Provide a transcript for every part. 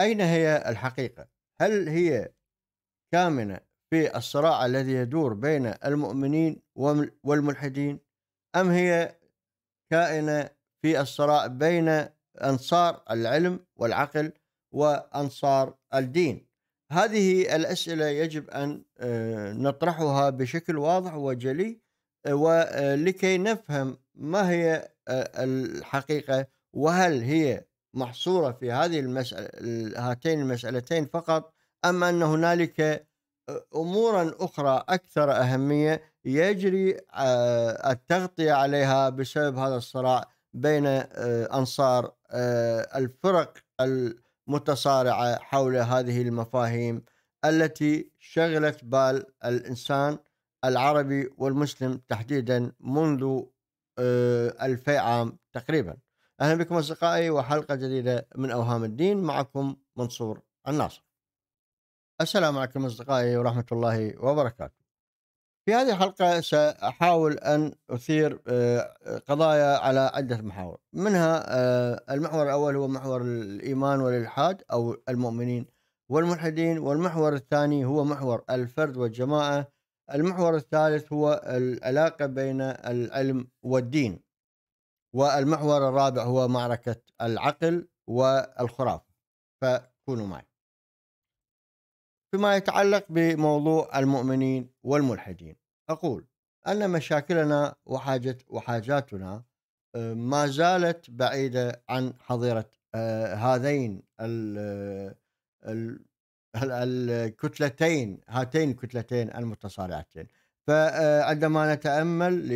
أين هي الحقيقة؟ هل هي كامنة في الصراع الذي يدور بين المؤمنين والملحدين أم هي كائنة في الصراع بين أنصار العلم والعقل وأنصار الدين هذه الأسئلة يجب أن آه، نطرحها بشكل واضح وجلي آه، ولكي نفهم ما هي آه، الحقيقة وهل هي محصورة في هذه المسألة هاتين المسألتين فقط أم أن هنالك أمورا أخرى أكثر أهمية يجري آه، التغطية عليها بسبب هذا الصراع بين آه، أنصار آه، الفرق المتصارعة حول هذه المفاهيم التي شغلت بال الإنسان العربي والمسلم تحديدا منذ ألفي عام تقريباً أهلا بكم أصدقائي وحلقة جديدة من أوهام الدين معكم منصور الناصر السلام عليكم أصدقائي ورحمة الله وبركاته في هذه الحلقة سأحاول أن أثير آه، قضايا على عدة محاور منها آه، المحور الأول هو محور الإيمان والإلحاد أو المؤمنين والملحدين والمحور الثاني هو محور الفرد والجماعة المحور الثالث هو العلاقة بين العلم والدين والمحور الرابع هو معركة العقل والخرافة فكونوا معي فيما يتعلق بموضوع المؤمنين والملحدين أقول أن مشاكلنا وحاجة وحاجاتنا آه، ما زالت بعيدة عن حظيرة آه، هذين الكتلتين آه، هاتين الكتلتين المتصارعتين فعندما نتامل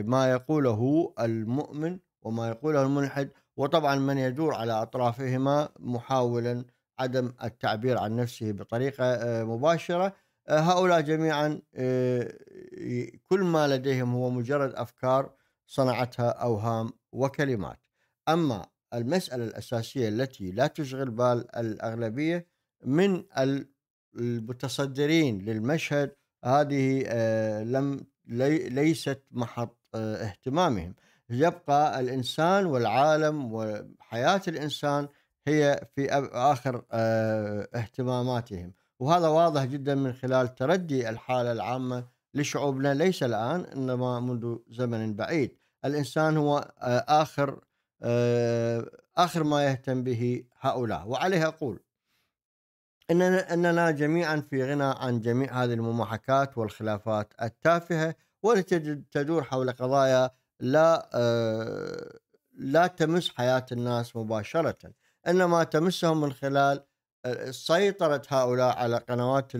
لما يقوله المؤمن وما يقوله الملحد وطبعا من يدور على اطرافهما محاولا عدم التعبير عن نفسه بطريقه آه، مباشره آه، هؤلاء جميعا آه، كل ما لديهم هو مجرد افكار صنعتها اوهام وكلمات اما المساله الاساسيه التي لا تشغل بال الاغلبيه من المتصدرين للمشهد هذه آه، لم ليست محط آه، اهتمامهم يبقى الانسان والعالم وحياه الانسان هي في اخر آه، اهتماماتهم وهذا واضح جدا من خلال تردي الحاله العامه لشعوبنا ليس الان انما منذ زمن بعيد الانسان هو اخر اخر ما يهتم به هؤلاء وعليه اقول أننا, أننا جميعا في غنى عن جميع هذه المماحكات والخلافات التافهة والتي تدور حول قضايا لا آه، لا تمس حياة الناس مباشرة إنما تمسهم من خلال آه، سيطرة هؤلاء على قنوات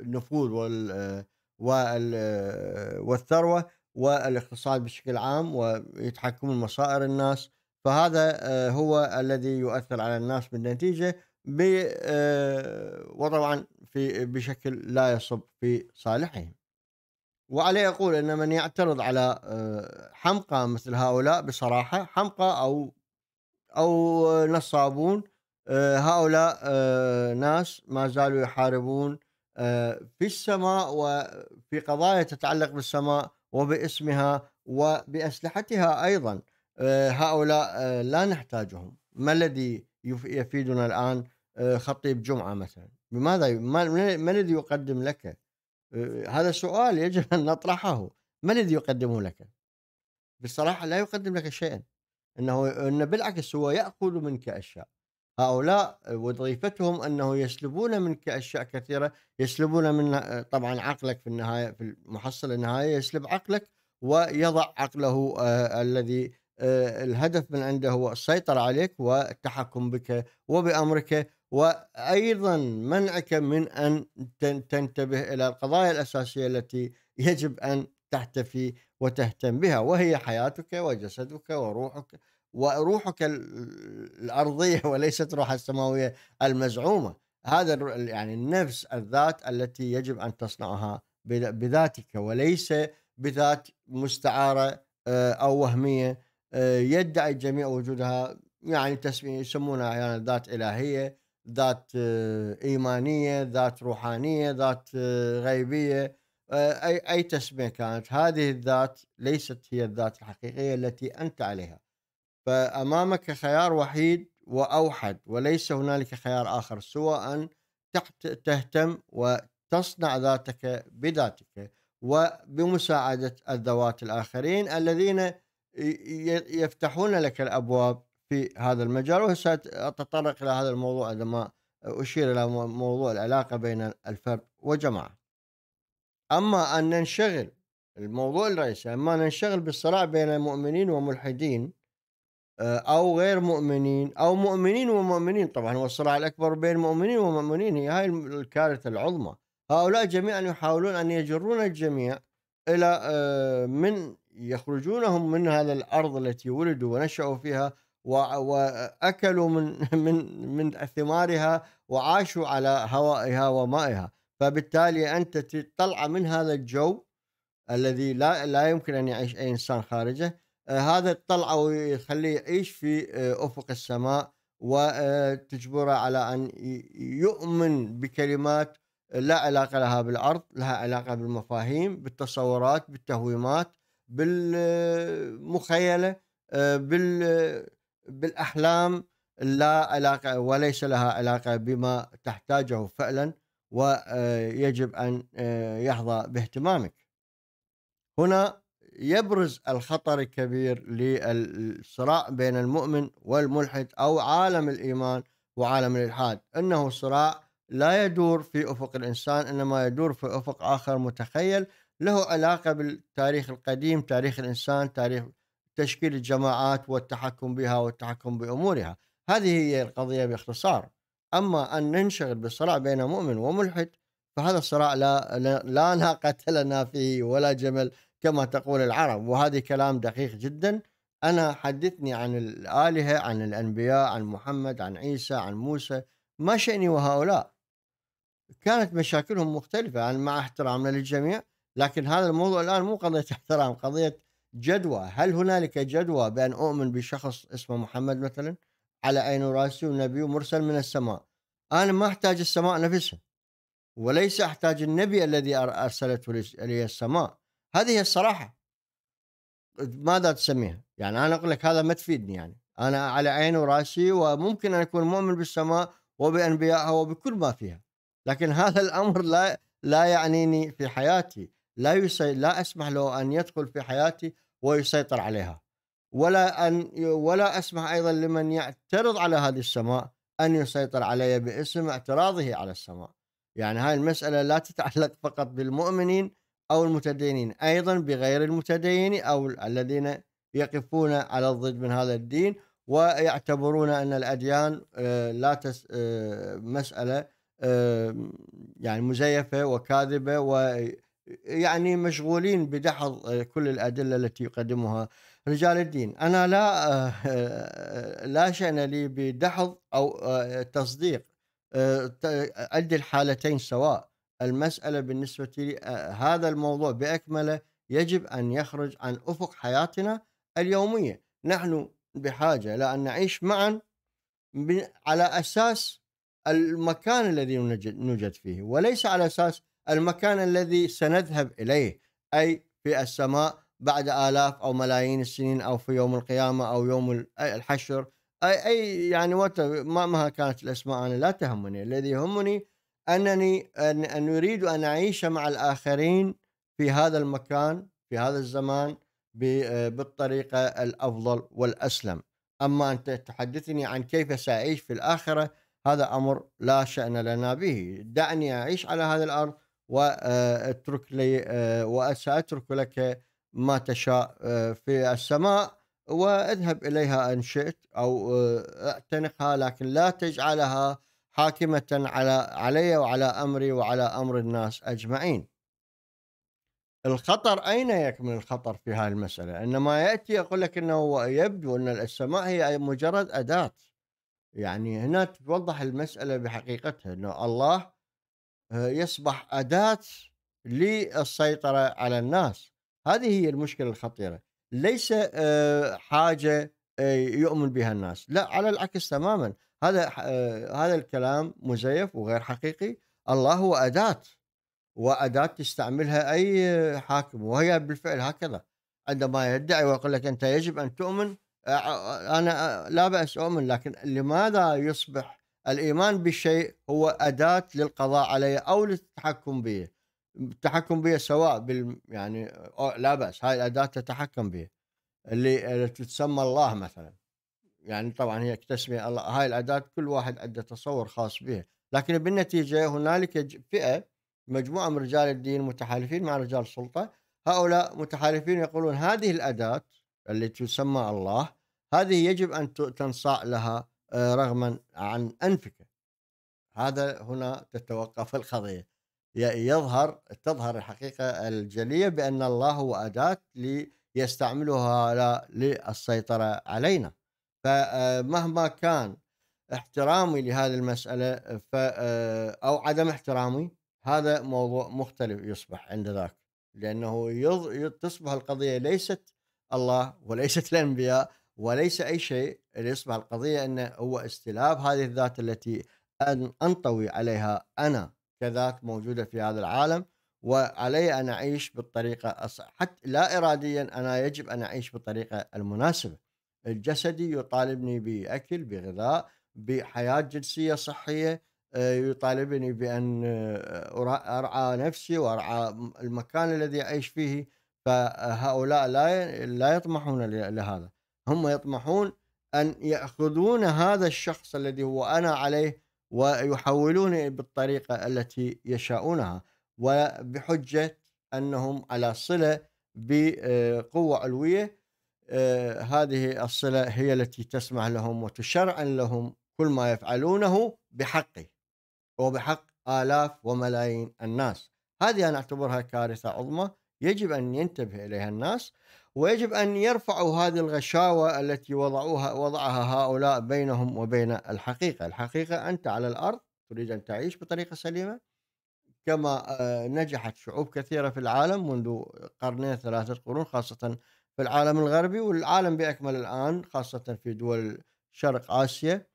النفوذ وال آه، والثروة والاقتصاد بشكل عام ويتحكمون مصائر الناس فهذا هو الذي يؤثر على الناس بالنتيجة آه، وطبعا في بشكل لا يصب في صالحهم وعليه يقول أن من يعترض على آه، حمقى مثل هؤلاء بصراحة حمقى أو أو نصابون آه، هؤلاء ناس ما زالوا يحاربون في السماء وفي قضايا تتعلق بالسماء وباسمها وبأسلحتها أيضا هؤلاء لا نحتاجهم ما الذي يفيدنا الان آه، خطيب جمعه مثلا بماذا ما الذي يقدم لك آه، هذا سؤال يجب ان نطرحه ما الذي يقدمه لك بصراحه لا يقدم لك شيئا انه ان بالعكس هو ياخذ منك اشياء هؤلاء وظيفتهم انه يسلبون منك اشياء كثيره يسلبون من طبعا عقلك في النهايه في المحصله النهايه يسلب عقلك ويضع عقله آه، الذي آه، الهدف من عنده هو السيطرة عليك والتحكم بك وبأمرك وأيضا منعك من أن تنتبه إلى القضايا الأساسية التي يجب أن تحتفي وتهتم بها وهي حياتك وجسدك وروحك وروحك الأرضية وليست روح السماوية المزعومة هذا يعني النفس الذات التي يجب أن تصنعها بذاتك وليس بذات مستعارة آه، أو وهمية يدعي الجميع وجودها يعني تسمية يسمونها احيانا يعني ذات الهيه ذات آه، ايمانيه ذات روحانيه ذات آه، غيبيه آه، اي اي تسميه كانت هذه الذات ليست هي الذات الحقيقيه التي انت عليها فامامك خيار وحيد واوحد وليس هنالك خيار اخر سوى ان تهتم وتصنع ذاتك بذاتك وبمساعده الذوات الاخرين الذين يفتحون لك الابواب في هذا المجال وسأتطرق إلى هذا الموضوع عندما أشير إلى موضوع العلاقة بين الفرد وجماعة أما أن ننشغل الموضوع الرئيسي أما ننشغل بالصراع بين المؤمنين وملحدين آه، أو غير مؤمنين أو مؤمنين ومؤمنين طبعا هو الصراع الأكبر بين مؤمنين ومؤمنين هي هاي الكارثة العظمى هؤلاء جميعا يحاولون أن يجرون الجميع إلى آه، من يخرجونهم من هذا الارض التي ولدوا ونشأوا فيها واكلوا من من من ثمارها وعاشوا على هوائها ومائها فبالتالي انت تطلع من هذا الجو الذي لا لا يمكن ان يعيش اي انسان خارجه آه، هذا الطلعه ويخليه يعيش في آه، افق السماء وتجبره آه، على ان يؤمن بكلمات لا علاقه لها بالارض، لها علاقه بالمفاهيم، بالتصورات، بالتهويمات، بالمخيله آه، بال بالاحلام لا علاقه وليس لها علاقه بما تحتاجه فعلا ويجب ان آه، يحظى باهتمامك. هنا يبرز الخطر الكبير للصراع بين المؤمن والملحد او عالم الايمان وعالم الالحاد، انه صراع لا يدور في افق الانسان انما يدور في افق اخر متخيل له علاقة بالتاريخ القديم تاريخ الإنسان تاريخ تشكيل الجماعات والتحكم بها والتحكم بأمورها هذه هي القضية باختصار أما أن ننشغل بالصراع بين مؤمن وملحد فهذا الصراع لا, لا, لا ناقة لنا فيه ولا جمل كما تقول العرب وهذا كلام دقيق جدا أنا حدثني عن الآلهة عن الأنبياء عن محمد عن عيسى عن موسى ما شأني وهؤلاء كانت مشاكلهم مختلفة عن مع احترامنا للجميع لكن هذا الموضوع الان مو قضيه احترام قضيه جدوى هل هنالك جدوى بان اؤمن بشخص اسمه محمد مثلا على عين وراسي ونبي ومرسل من السماء انا ما احتاج السماء نفسها وليس احتاج النبي الذي ارسلته لي السماء هذه هي الصراحه ماذا تسميها؟ يعني انا اقول لك هذا ما تفيدني يعني انا على عيني وراسي وممكن ان اكون مؤمن بالسماء وبانبيائها وبكل ما فيها لكن هذا الامر لا لا يعنيني في حياتي لا يسي... لا اسمح له ان يدخل في حياتي ويسيطر عليها ولا ان ولا اسمح ايضا لمن يعترض على هذه السماء ان يسيطر علي باسم اعتراضه على السماء يعني هاي المساله لا تتعلق فقط بالمؤمنين او المتدينين ايضا بغير المتدين او الذين يقفون على الضد من هذا الدين ويعتبرون ان الاديان آه، لا تس آه، مساله آه، يعني مزيفه وكاذبه و يعني مشغولين بدحض آه، كل الادله التي يقدمها رجال الدين، انا لا آه، لا شان لي بدحض او آه، تصديق ادي الحالتين سواء، المساله بالنسبه لي هذا الموضوع باكمله يجب ان يخرج عن افق حياتنا اليوميه، نحن بحاجه الى ان نعيش معا على اساس المكان الذي نوجد فيه وليس على اساس المكان الذي سنذهب اليه اي في السماء بعد الاف او ملايين السنين او في يوم القيامه او يوم الحشر اي اي يعني مهما كانت الاسماء انا لا تهمني الذي يهمني انني ان, أن اريد ان اعيش مع الاخرين في هذا المكان في هذا الزمان بالطريقه الافضل والاسلم اما انت تحدثني عن كيف ساعيش في الاخره هذا امر لا شان لنا به دعني اعيش على هذه الارض واترك لي وسأترك لك ما تشاء في السماء واذهب إليها إن شئت أو اعتنقها لكن لا تجعلها حاكمة على علي وعلى أمري وعلى أمر الناس أجمعين الخطر أين يكمن الخطر في هذه المسألة إنما يأتي يقول لك أنه يبدو أن السماء هي مجرد أداة يعني هنا تتوضح المسألة بحقيقتها أنه الله يصبح اداه للسيطره على الناس هذه هي المشكله الخطيره ليس آه، حاجه آه، يؤمن بها الناس لا على العكس تماما هذا آه، هذا الكلام مزيف وغير حقيقي الله هو اداه واداه تستعملها اي حاكم وهي بالفعل هكذا عندما يدعي ويقول لك انت يجب ان تؤمن انا لا باس اؤمن لكن لماذا يصبح الايمان بالشيء هو اداه للقضاء عليه او للتحكم به التحكم به سواء بال يعني لا باس هاي الاداه تتحكم به اللي تسمى الله مثلا يعني طبعا هي تسميه الله هاي الاداه كل واحد عنده تصور خاص به لكن بالنتيجه هنالك فئه مجموعه من رجال الدين متحالفين مع رجال السلطه هؤلاء متحالفين يقولون هذه الاداه اللي تسمى الله هذه يجب ان تنصاع لها آه، رغما عن أنفك هذا هنا تتوقف القضية يظهر تظهر الحقيقة الجلية بأن الله هو أداة ليستعملها للسيطرة علينا فمهما آه، كان احترامي لهذه المسألة آه، أو عدم احترامي هذا موضوع مختلف يصبح عند ذاك لأنه يض... تصبح القضية ليست الله وليست الأنبياء وليس أي شيء اللي يصبح القضية أنه هو استلاف هذه الذات التي أن أنطوي عليها أنا كذات موجودة في هذا العالم وعلي أن أعيش بالطريقة الصحيحة حتى لا إراديا أنا يجب أن أعيش بالطريقة المناسبة الجسدي يطالبني بأكل بغذاء بحياة جنسية صحية آه، يطالبني بأن آه، أرعى نفسي وأرعى المكان الذي أعيش فيه فهؤلاء لا لا يطمحون لهذا هم يطمحون أن يأخذون هذا الشخص الذي هو أنا عليه ويحولونه بالطريقة التي يشاؤونها وبحجة أنهم على صلة بقوة علوية آه، هذه الصلة هي التي تسمح لهم وتشرعن لهم كل ما يفعلونه بحقي وبحق آلاف وملايين الناس هذه أنا أعتبرها كارثة عظمى يجب أن ينتبه إليها الناس ويجب أن يرفعوا هذه الغشاوة التي وضعوها وضعها هؤلاء بينهم وبين الحقيقة الحقيقة أنت على الأرض تريد أن تعيش بطريقة سليمة كما آه، نجحت شعوب كثيرة في العالم منذ قرنين ثلاثة قرون خاصة في العالم الغربي والعالم بأكمل الآن خاصة في دول شرق آسيا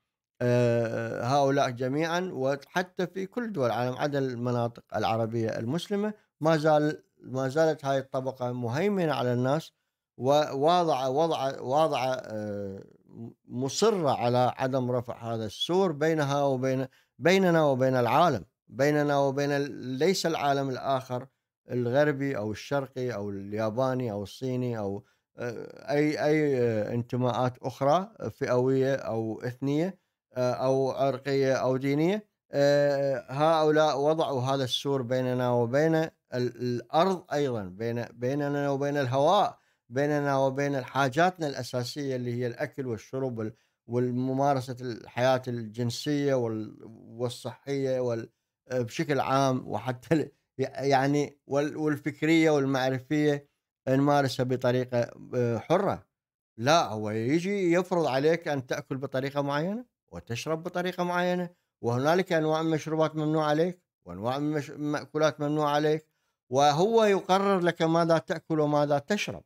آه، آه، هؤلاء جميعا وحتى في كل دول العالم عدا المناطق العربية المسلمة ما زال ما زالت هذه الطبقة مهيمنة على الناس وواضع وضع وضع آه، مصرة على عدم رفع هذا السور بينها وبين بيننا وبين العالم بيننا وبين ليس العالم الآخر الغربي أو الشرقي أو الياباني أو الصيني أو آه، أي أي آه، انتماءات أخرى فئوية أو إثنية أو عرقية أو دينية هؤلاء وضعوا هذا السور بيننا وبين الارض ايضا بين بيننا وبين الهواء بيننا وبين حاجاتنا الاساسيه اللي هي الاكل والشرب والممارسه الحياه الجنسيه والصحيه آه، بشكل عام وحتى يعني والفكريه والمعرفيه نمارسها بطريقه آه، حره لا هو يجي يفرض عليك ان تاكل بطريقه معينه وتشرب بطريقه معينه وهنالك انواع من المشروبات ممنوع عليك وانواع من الماكولات ممنوع عليك وهو يقرر لك ماذا تاكل وماذا تشرب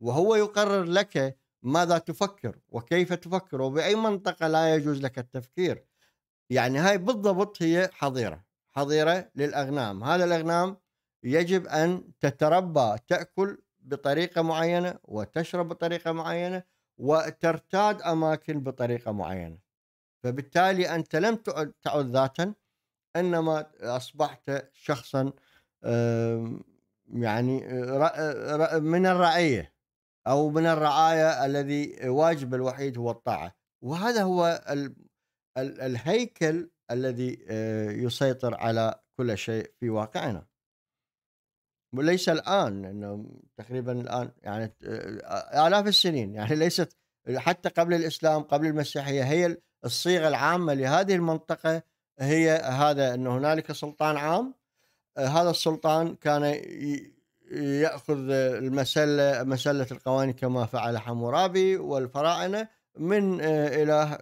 وهو يقرر لك ماذا تفكر وكيف تفكر وبأي منطقة لا يجوز لك التفكير يعني هاي بالضبط هي حظيرة حظيرة للأغنام هذا الأغنام يجب أن تتربى تأكل بطريقة معينة وتشرب بطريقة معينة وترتاد أماكن بطريقة معينة فبالتالي أنت لم تعد ذاتا إنما أصبحت شخصا يعني آه، آه، من الرعيه او من الرعايه الذي واجب الوحيد هو الطاعه وهذا هو ال ال الهيكل الذي آه، يسيطر على كل شيء في واقعنا وليس الان انه تقريبا الان يعني آه، الاف السنين يعني ليست حتى قبل الاسلام قبل المسيحيه هي الصيغه العامه لهذه المنطقه هي هذا انه هنالك سلطان عام آه، هذا السلطان كان ياخذ المسله مسله القوانين كما فعل حمورابي والفراعنه من آه، اله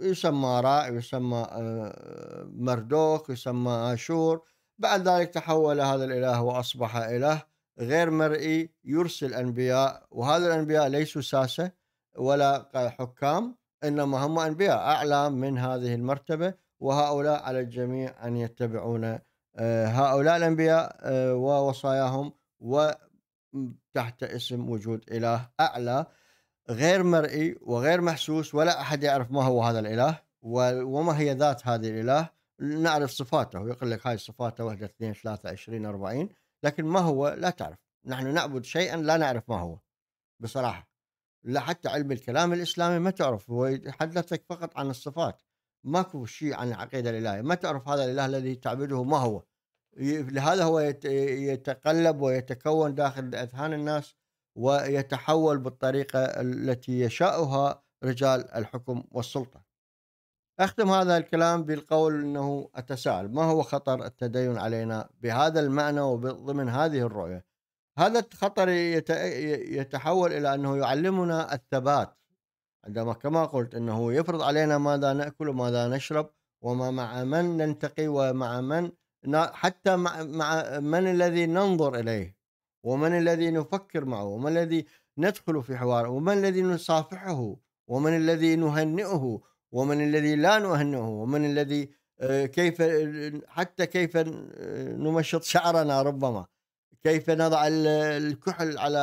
يسمى راع يسمى آه، مردوخ يسمى اشور بعد ذلك تحول هذا الاله واصبح اله غير مرئي يرسل انبياء وهذا الانبياء ليسوا ساسه ولا حكام انما هم انبياء اعلى من هذه المرتبه وهؤلاء على الجميع ان يتبعون آه، هؤلاء الانبياء ووصاياهم وتحت اسم وجود إله أعلى غير مرئي وغير محسوس ولا أحد يعرف ما هو هذا الإله وما هي ذات هذا الإله نعرف صفاته يقول لك هاي صفاته واحدة اثنين ثلاثة عشرين أربعين لكن ما هو لا تعرف نحن نعبد شيئا لا نعرف ما هو بصراحة لا حتى علم الكلام الإسلامي ما تعرف هو يحدثك فقط عن الصفات ماكو شيء عن العقيدة الإلهية ما تعرف هذا الإله الذي تعبده ما هو لهذا هو يتقلب ويتكون داخل اذهان الناس ويتحول بالطريقه التي يشاؤها رجال الحكم والسلطه. اختم هذا الكلام بالقول انه اتساءل ما هو خطر التدين علينا بهذا المعنى وضمن هذه الرؤيه؟ هذا الخطر يتحول الى انه يعلمنا الثبات عندما كما قلت انه يفرض علينا ماذا ناكل وماذا نشرب وما مع من نلتقي ومع من حتى مع, مع من الذي ننظر إليه ومن الذي نفكر معه ومن الذي ندخل في حواره ومن الذي نصافحه ومن الذي نهنئه ومن الذي لا نهنئه ومن الذي آه، كيف آه، حتى كيف آه، نمشط شعرنا ربما كيف نضع الكحل على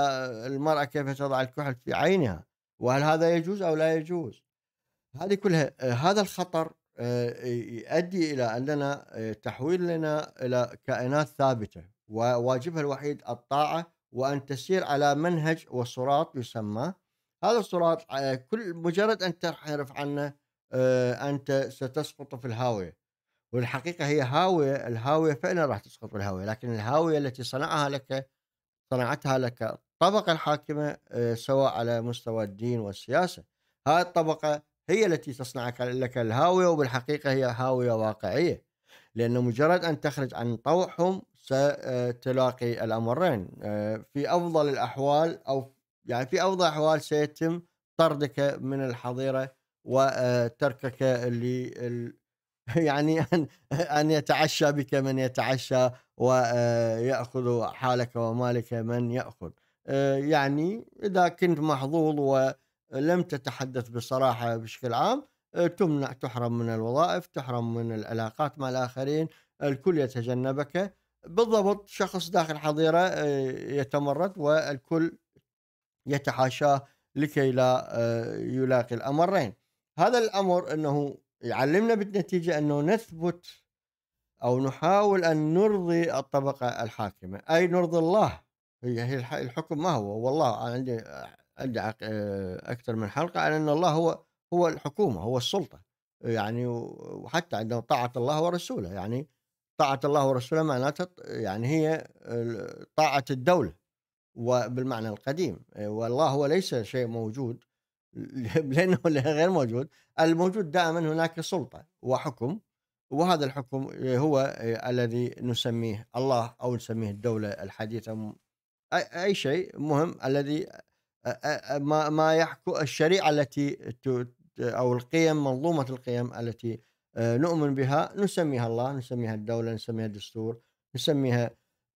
المرأة كيف تضع الكحل في عينها وهل هذا يجوز أو لا يجوز هذه كلها هذا الخطر آه، يؤدي الى اننا آه، تحويل لنا الى كائنات ثابته وواجبها الوحيد الطاعه وان تسير على منهج وصراط يسمى هذا الصراط آه، كل مجرد ان تنحرف عنه انت ستسقط في الهاويه والحقيقه هي هاويه الهاويه فعلا راح تسقط في الهاويه لكن الهاويه التي صنعها لك صنعتها لك الطبقه الحاكمه سواء على مستوى الدين والسياسه هاي الطبقه هي التي تصنع لك الهاوية وبالحقيقة هي هاوية واقعية لأن مجرد أن تخرج عن طوحهم ستلاقي الأمرين آه، في أفضل الأحوال أو يعني في أفضل الأحوال سيتم طردك من الحظيرة وتركك آه، ل يعني أن أن يتعشى بك من يتعشى ويأخذ آه، حالك ومالك من يأخذ يعني إذا كنت محظوظ و لم تتحدث بصراحه بشكل عام آه، تمنع تحرم من الوظائف تحرم من العلاقات مع الآخرين الكل يتجنبك بالضبط شخص داخل حظيرة آه، يتمرد والكل يتحاشاه لكي لا آه، يلاقي الأمرين هذا الأمر أنه يعلمنا بالنتيجة أنه نثبت أو نحاول أن نرضي الطبقة الحاكمة أي نرضي الله هي الحكم ما هو والله عندي ادعى اكثر من حلقه على ان الله هو هو الحكومه هو السلطه يعني وحتى عندما طاعه الله ورسوله يعني طاعه الله ورسوله معناتها يعني هي طاعه الدوله وبالمعنى القديم والله هو ليس شيء موجود لانه غير موجود الموجود دائما هناك سلطه وحكم وهذا الحكم هو الذي نسميه الله او نسميه الدوله الحديثه اي شيء مهم الذي ما ما يحكو الشريعه التي او القيم منظومه القيم التي نؤمن بها نسميها الله نسميها الدوله نسميها الدستور نسميها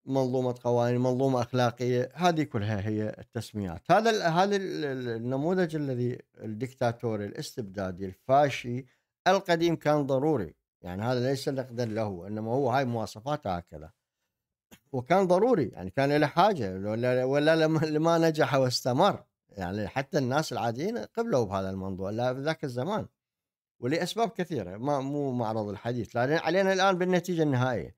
منظومه قوانين منظومه اخلاقيه هذه كلها هي التسميات هذا هذا النموذج الذي الدكتاتوري الاستبدادي الفاشي القديم كان ضروري يعني هذا ليس نقدا له انما هو هاي مواصفاته هكذا وكان ضروري يعني كان له حاجه ولا لما نجح واستمر يعني حتى الناس العاديين قبلوا بهذا الموضوع لا في ذاك الزمان ولاسباب كثيره ما مو معرض الحديث لأن علينا الان بالنتيجه النهائيه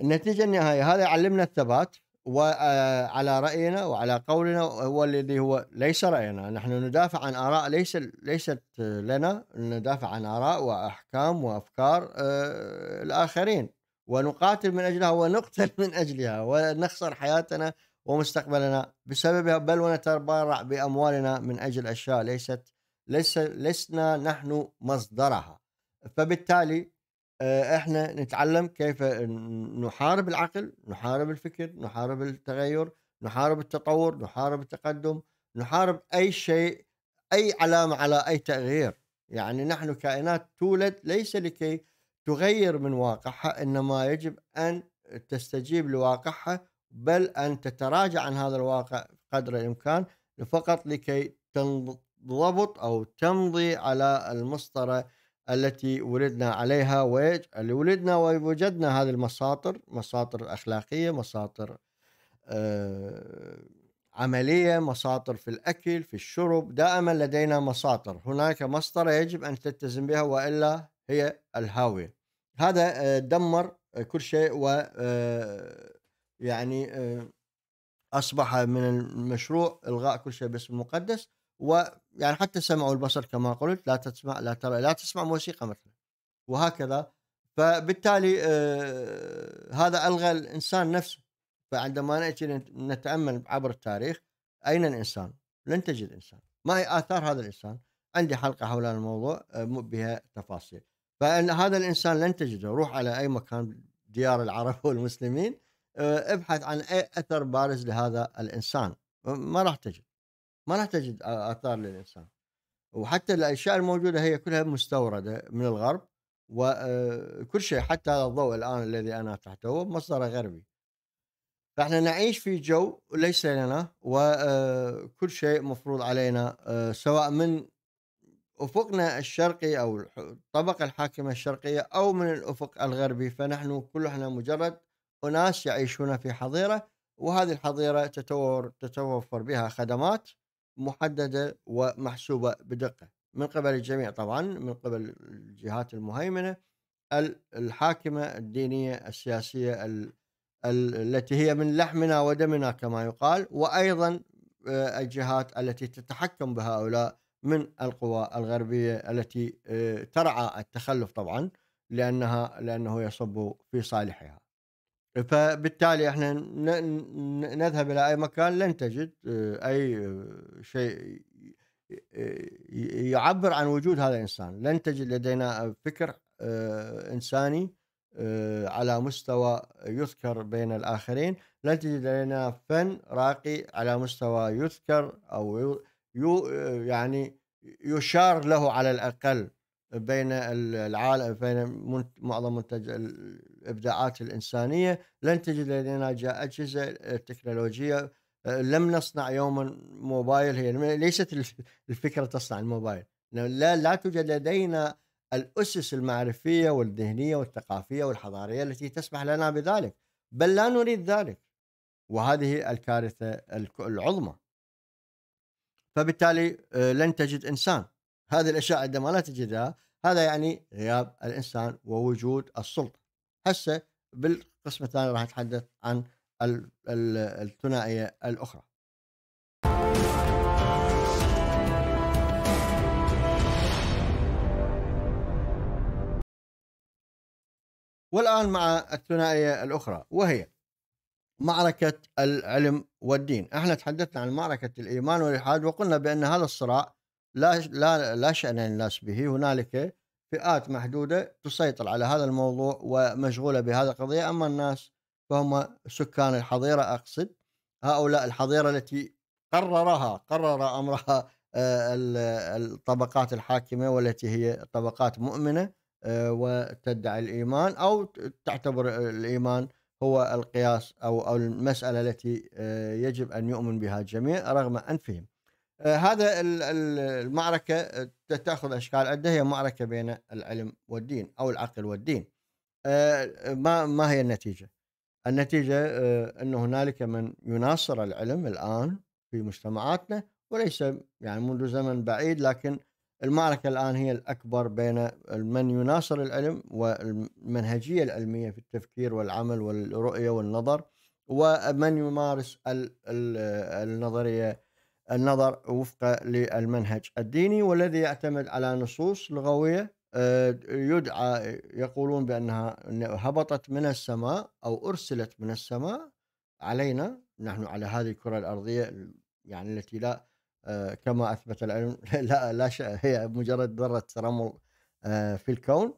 النتيجه النهائيه هذا يعلمنا الثبات وعلى آه، راينا وعلى قولنا هو الذي هو ليس راينا نحن ندافع عن اراء ليس ليست لنا ندافع عن اراء واحكام وافكار آه، الاخرين ونقاتل من اجلها ونقتل من اجلها ونخسر حياتنا ومستقبلنا بسببها بل ونتبرع باموالنا من اجل اشياء ليست ليس لسنا نحن مصدرها فبالتالي آه، احنا نتعلم كيف نحارب العقل نحارب الفكر نحارب التغير نحارب التطور نحارب التقدم نحارب اي شيء اي علامه على اي تغيير يعني نحن كائنات تولد ليس لكي تغير من واقعها انما يجب ان تستجيب لواقعها بل ان تتراجع عن هذا الواقع قدر الامكان فقط لكي تنضبط او تمضي على المسطره التي ولدنا عليها اللي ولدنا ووجدنا هذه المساطر مساطر اخلاقيه مساطر آه، عمليه مساطر في الاكل في الشرب دائما لدينا مساطر هناك مسطره يجب ان تلتزم بها والا هي الهاوية هذا آه، دمر آه، كل شيء و آه، يعني أصبح من المشروع إلغاء كل شيء باسم المقدس ويعني حتى سمعوا البصر كما قلت لا تسمع لا ترى لا تسمع موسيقى مثلا وهكذا فبالتالي هذا ألغى الإنسان نفسه فعندما نأتي نتأمل عبر التاريخ أين الإنسان؟ لن تجد إنسان ما هي آثار هذا الإنسان؟ عندي حلقة حول هذا الموضوع بها تفاصيل فهذا الانسان لن تجده روح على اي مكان ديار العرب والمسلمين آه، ابحث عن اي اثر بارز لهذا الانسان ما راح تجد ما راح تجد اثار للانسان وحتى الاشياء الموجوده هي كلها مستورده من الغرب وكل آه، شيء حتى هذا الضوء الان الذي انا تحته مصدره غربي فاحنا نعيش في جو ليس لنا وكل آه، شيء مفروض علينا سواء من افقنا الشرقي او الطبقه الحاكمه الشرقيه او من الافق الغربي فنحن كلنا مجرد اناس يعيشون في حظيره وهذه الحظيره تتوفر تتوفر بها خدمات محدده ومحسوبه بدقه من قبل الجميع طبعا من قبل الجهات المهيمنه الحاكمه الدينيه السياسيه التي هي من لحمنا ودمنا كما يقال وايضا آه، الجهات التي تتحكم بهؤلاء من القوى الغربية التي آه، ترعى التخلف طبعا لأنها لأنه يصب في صالحها فبالتالي احنا نذهب إلى أي مكان لن تجد آه، أي آه، شيء يعبر عن وجود هذا الإنسان لن تجد لدينا فكر إنساني على مستوى يذكر بين الآخرين لن تجد لدينا فن راقي على مستوى يذكر أو يعني يشار له على الاقل بين العالم بين معظم منتج الابداعات الانسانيه لن تجد لدينا اجهزه تكنولوجيه لم نصنع يوما موبايل هي ليست الفكره تصنع الموبايل لا لا توجد لدينا الاسس المعرفيه والذهنيه والثقافيه والحضاريه التي تسمح لنا بذلك بل لا نريد ذلك وهذه الكارثه العظمى فبالتالي آه، لن تجد انسان هذه الاشياء عندما لا تجدها هذا يعني غياب الانسان ووجود السلطه هسه بالقسم الثاني راح نتحدث عن الثنائيه الاخرى والان مع الثنائيه الاخرى وهي معركة العلم والدين احنا تحدثنا عن معركة الإيمان والإلحاد وقلنا بأن هذا الصراع لا, لا, لا شأن للناس به هنالك فئات محدودة تسيطر على هذا الموضوع ومشغولة بهذا القضية أما الناس فهم سكان الحظيرة أقصد هؤلاء الحظيرة التي قررها قرر أمرها آه، الطبقات الحاكمة والتي هي طبقات مؤمنة آه، وتدعي الإيمان أو تعتبر الإيمان هو القياس أو أو المسألة التي آه، يجب أن يؤمن بها الجميع رغم أنفهم آه، هذا المعركة آه، تأخذ أشكال عدة هي معركة بين العلم والدين أو العقل والدين ما ما هي النتيجة؟ النتيجة أن هنالك من يناصر العلم الآن في مجتمعاتنا وليس يعني منذ زمن بعيد لكن المعركة الآن هي الأكبر بين من يناصر العلم والمنهجية العلمية في التفكير والعمل والرؤية والنظر ومن يمارس النظرية النظر وفقا للمنهج الديني والذي يعتمد على نصوص لغوية آه، يدعى يقولون بأنها هبطت من السماء أو أرسلت من السماء علينا نحن على هذه الكرة الأرضية يعني التي لا آه، كما اثبت العلم لا لا هي مجرد ذره رمل آه، في الكون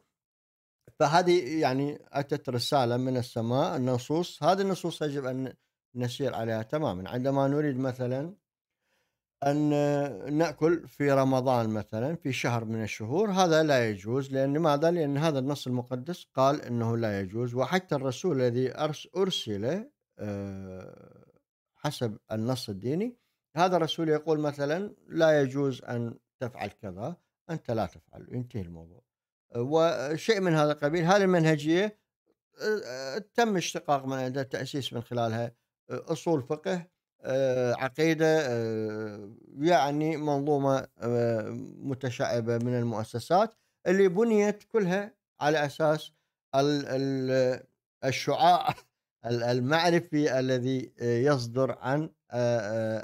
فهذه يعني اتت رساله من السماء النصوص هذه النصوص يجب ان نسير عليها تماما عندما نريد مثلا ان ناكل في رمضان مثلا في شهر من الشهور هذا لا يجوز لان لماذا؟ لان هذا النص المقدس قال انه لا يجوز وحتى الرسول الذي ارسل آه، حسب النص الديني هذا الرسول يقول مثلا لا يجوز أن تفعل كذا أنت لا تفعل ينتهي الموضوع وشيء من هذا القبيل هذه المنهجية آه، تم اشتقاق من تأسيس من خلالها آه، أصول فقه آه، عقيدة يعني منظومة متشعبة من المؤسسات اللي بنيت كلها على أساس الشعاع المعرفي الذي يصدر عن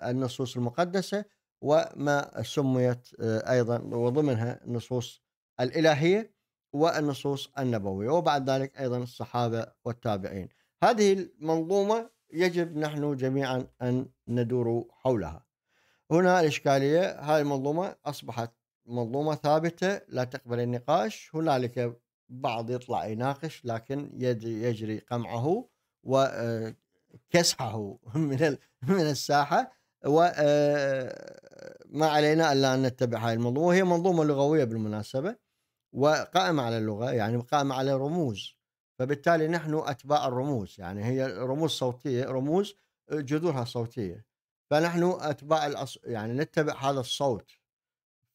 النصوص المقدسه وما سميت ايضا وضمنها النصوص الالهيه والنصوص النبويه وبعد ذلك ايضا الصحابه والتابعين. هذه المنظومه يجب نحن جميعا ان ندور حولها. هنا الاشكاليه هذه المنظومه اصبحت منظومه ثابته لا تقبل النقاش، هنالك بعض يطلع يناقش لكن يجري قمعه وكسحه آه، من من الساحه وما آه، علينا الا ان نتبع هذه المنظومه وهي منظومه لغويه بالمناسبه وقائمه على اللغه يعني قائمه على رموز فبالتالي نحن اتباع الرموز يعني هي رموز صوتيه رموز آه، جذورها صوتيه فنحن اتباع الأص... يعني نتبع هذا الصوت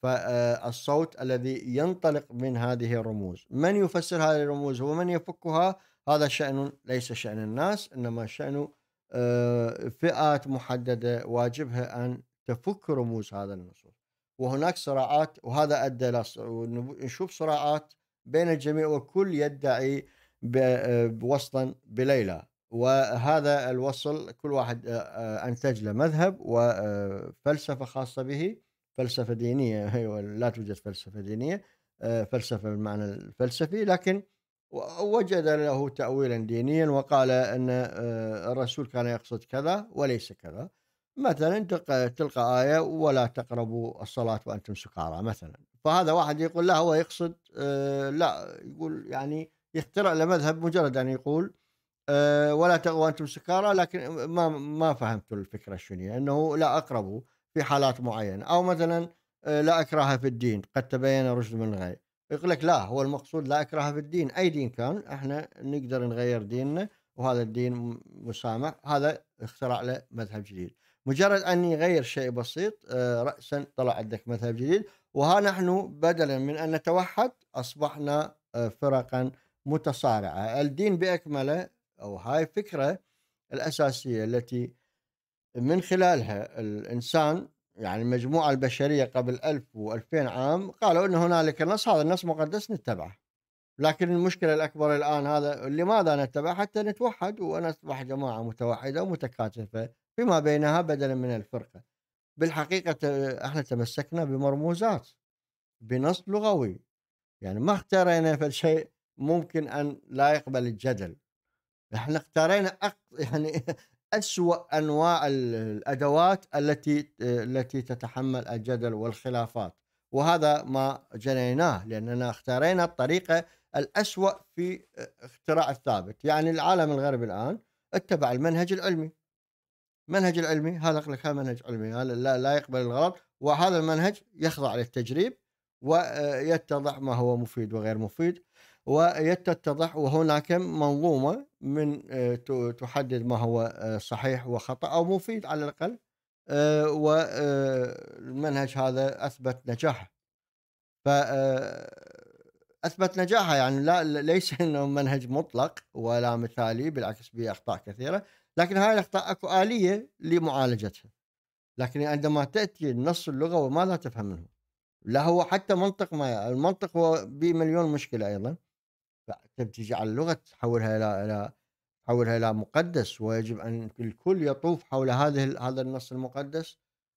فالصوت الذي ينطلق من هذه الرموز من يفسر هذه الرموز ومن يفكها هذا شأن ليس شأن الناس إنما شأن آه، فئات محددة واجبها أن تفك رموز هذا النصوص وهناك صراعات وهذا أدى نشوف صراعات بين الجميع وكل يدعي بوصلا آه، بليلى وهذا الوصل كل واحد آه، أنتج له مذهب وفلسفة خاصة به فلسفة دينية أيوة، لا توجد فلسفة دينية فلسفة بالمعنى الفلسفي لكن وجد له تأويلا دينيا وقال أن آه، الرسول كان يقصد كذا وليس كذا مثلا تلقى آية ولا تقربوا الصلاة وأنتم سكارى مثلا فهذا واحد يقول لا هو يقصد آه، لا يقول يعني يخترع لمذهب مجرد أن يقول آه، ولا تقوى أنتم سكارى لكن ما ما فهمت الفكرة شنو أنه لا أقربوا في حالات معينة أو مثلا لا أكرهها في الدين قد تبين رشد من غير يقول لك لا هو المقصود لا إكراه في الدين أي دين كان احنا نقدر نغير ديننا وهذا الدين مسامح هذا اختراع له مذهب جديد مجرد ان يغير شيء بسيط آه، رأسا طلع عندك مذهب جديد وها نحن بدلا من أن نتوحد أصبحنا آه، فرقا متصارعة الدين بأكمله أو هاي فكرة الأساسية التي من خلالها الإنسان يعني المجموعة البشرية قبل ألف وألفين عام قالوا أن هنالك نص هذا النص مقدس نتبعه لكن المشكلة الأكبر الآن هذا لماذا نتبع حتى نتوحد ونصبح جماعة متوحدة ومتكاتفة فيما بينها بدلا من الفرقة بالحقيقة احنا تمسكنا بمرموزات بنص لغوي يعني ما اختارينا في شيء ممكن أن لا يقبل الجدل احنا اختارينا أق... يعني أسوأ أنواع الأدوات التي التي تتحمل الجدل والخلافات وهذا ما جنيناه لأننا اختارينا الطريقة الأسوأ في اختراع الثابت يعني العالم الغربي الآن اتبع المنهج العلمي منهج العلمي هذا لك هذا منهج علمي هذا لا, لا يقبل الغلط وهذا المنهج يخضع للتجريب ويتضح ما هو مفيد وغير مفيد ويتضح وهناك منظومة من آه، تحدد ما هو آه، صحيح وخطا او مفيد على الاقل آه، والمنهج هذا اثبت نجاحه ف اثبت نجاحه يعني لا ليس انه منهج مطلق ولا مثالي بالعكس به اخطاء كثيره لكن هاي الاخطاء اكو اليه لمعالجتها لكن عندما تاتي النص اللغوي ماذا لا تفهم منه لا هو حتى منطق ما المنطق هو بمليون مشكله ايضا كنت تجي على اللغه تحولها الى الى تحولها الى مقدس ويجب ان الكل يطوف حول هذه هذا النص المقدس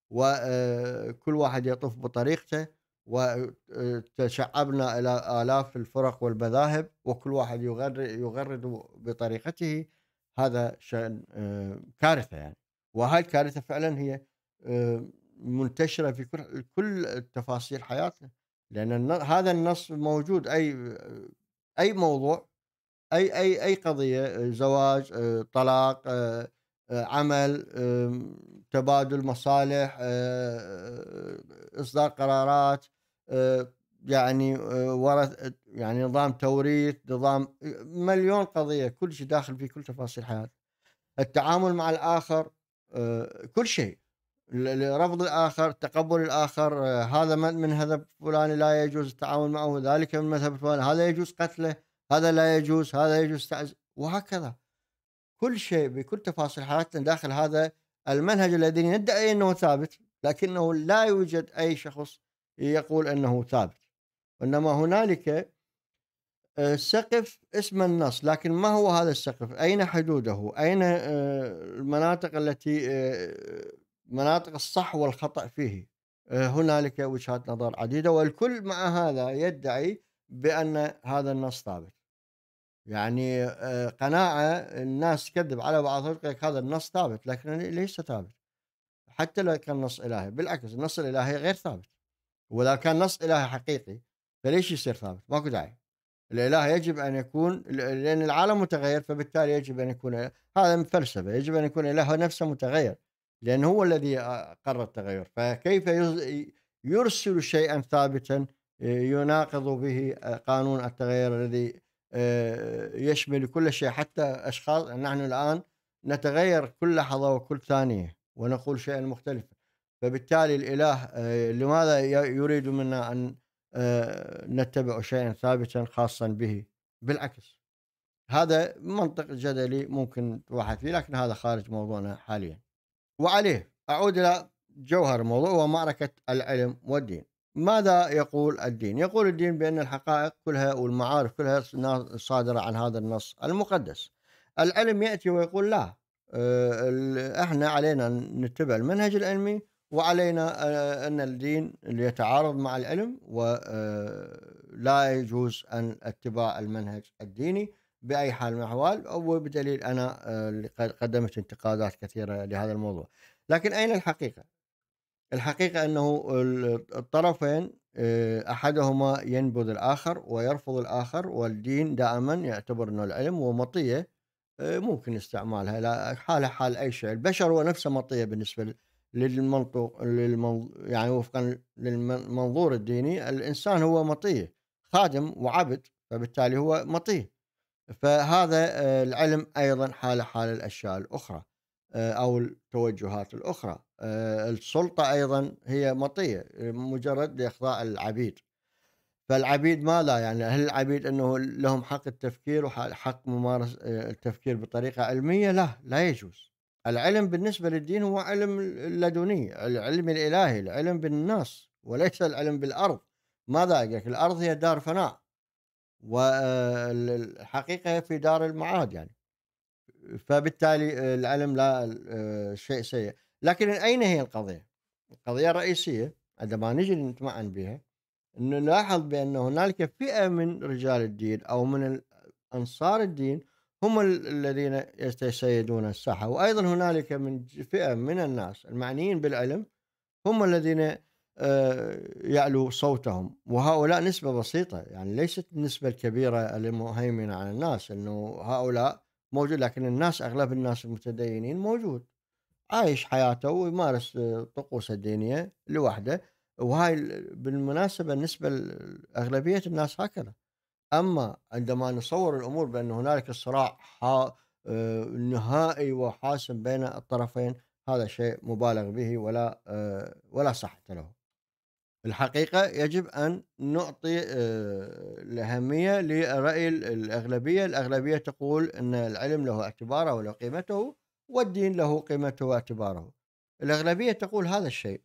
وكل آه، واحد يطوف بطريقته وتشعبنا آه، الى الاف الفرق والمذاهب وكل واحد يغرد يغرد بطريقته هذا شان آه، كارثه يعني وهاي الكارثه فعلا هي منتشره في كل تفاصيل حياتنا لان هذا النص موجود اي اي موضوع اي اي اي قضيه زواج طلاق عمل آمم، تبادل مصالح اصدار قرارات يعني ورث يعني نظام توريث نظام مليون قضيه كل شيء داخل في كل تفاصيل حياتك التعامل مع الاخر كل شيء لرفض الاخر تقبل الاخر آه، هذا من هذا فلان لا يجوز التعامل معه ذلك من مذهب فلان هذا يجوز قتله هذا لا يجوز هذا يجوز تعز وهكذا كل شيء بكل تفاصيل حياتنا داخل هذا المنهج الذي ندعي انه ثابت لكنه لا يوجد اي شخص يقول انه ثابت وانما هنالك آه، سقف اسم النص لكن ما هو هذا السقف اين حدوده اين آه، المناطق التي مناطق الصح والخطأ فيه آه، هنالك وجهات نظر عديدة والكل مع هذا يدعي بأن هذا النص ثابت يعني آه، قناعة الناس تكذب على بعضها تقول هذا النص ثابت لكن ليس ثابت حتى لو كان نص إلهي بالعكس النص الإلهي غير ثابت وإذا كان نص إلهي حقيقي فليش يصير ثابت ماكو داعي الإله يجب أن يكون لأن العالم متغير فبالتالي يجب أن يكون هذا من فلسفة يجب أن يكون الإله نفسه متغير لأن هو الذي قرر التغير فكيف يرسل شيئا ثابتا يناقض به قانون التغير الذي يشمل كل شيء حتى أشخاص نحن الآن نتغير كل لحظة وكل ثانية ونقول شيئا مختلفا فبالتالي الإله لماذا يريد منا أن نتبع شيئا ثابتا خاصا به بالعكس هذا منطق جدلي ممكن تبحث فيه لكن هذا خارج موضوعنا حاليا وعليه أعود إلى جوهر الموضوع ومعركة العلم والدين ماذا يقول الدين؟ يقول الدين بأن الحقائق كلها والمعارف كلها صادرة عن هذا النص المقدس العلم يأتي ويقول لا آه، احنا علينا نتبع المنهج العلمي وعلينا آه، ان الدين يتعارض مع العلم ولا آه، يجوز ان اتباع المنهج الديني باي حال من الاحوال وبدليل انا آه، قدمت انتقادات كثيره لهذا الموضوع لكن اين الحقيقه؟ الحقيقه انه الطرفين آه، احدهما ينبذ الاخر ويرفض الاخر والدين دائما يعتبر انه العلم هو مطيه آه، ممكن استعمالها لا حاله حال اي شيء البشر هو نفسه مطيه بالنسبه للمنطق يعني وفقا للمنظور الديني الانسان هو مطيه خادم وعبد فبالتالي هو مطيه فهذا آه، العلم ايضا حاله حال الاشياء الاخرى آه، او التوجهات الاخرى آه، السلطه ايضا هي مطيه مجرد لاخضاع العبيد فالعبيد ما لا يعني هل العبيد انه لهم حق التفكير وحق ممارسه التفكير بطريقه علميه لا لا يجوز العلم بالنسبه للدين هو علم اللدني العلم الالهي العلم بالناس وليس العلم بالارض ماذا الارض هي دار فناء والحقيقة في دار المعاد يعني فبالتالي العلم لا شيء سيء لكن أين هي القضية؟ القضية الرئيسية عندما نجي نتمعن بها أنه نلاحظ بأن هنالك فئة من رجال الدين أو من أنصار الدين هم الذين يتسيدون الساحة وأيضا هنالك من فئة من الناس المعنيين بالعلم هم الذين آه، يعلو صوتهم وهؤلاء نسبة بسيطة يعني ليست النسبة الكبيرة المهيمنة على الناس انه هؤلاء موجود لكن الناس اغلب الناس المتدينين موجود عايش حياته ويمارس آه، طقوسه الدينية لوحده وهاي بالمناسبة النسبة أغلبية الناس هكذا أما عندما نصور الأمور بأن هنالك صراع آه، نهائي وحاسم بين الطرفين هذا شيء مبالغ به ولا ولا صحة له الحقيقة يجب أن نعطي آه، الأهمية لرأي الأغلبية الأغلبية تقول أن العلم له اعتباره وله قيمته والدين له قيمته واعتباره الأغلبية تقول هذا الشيء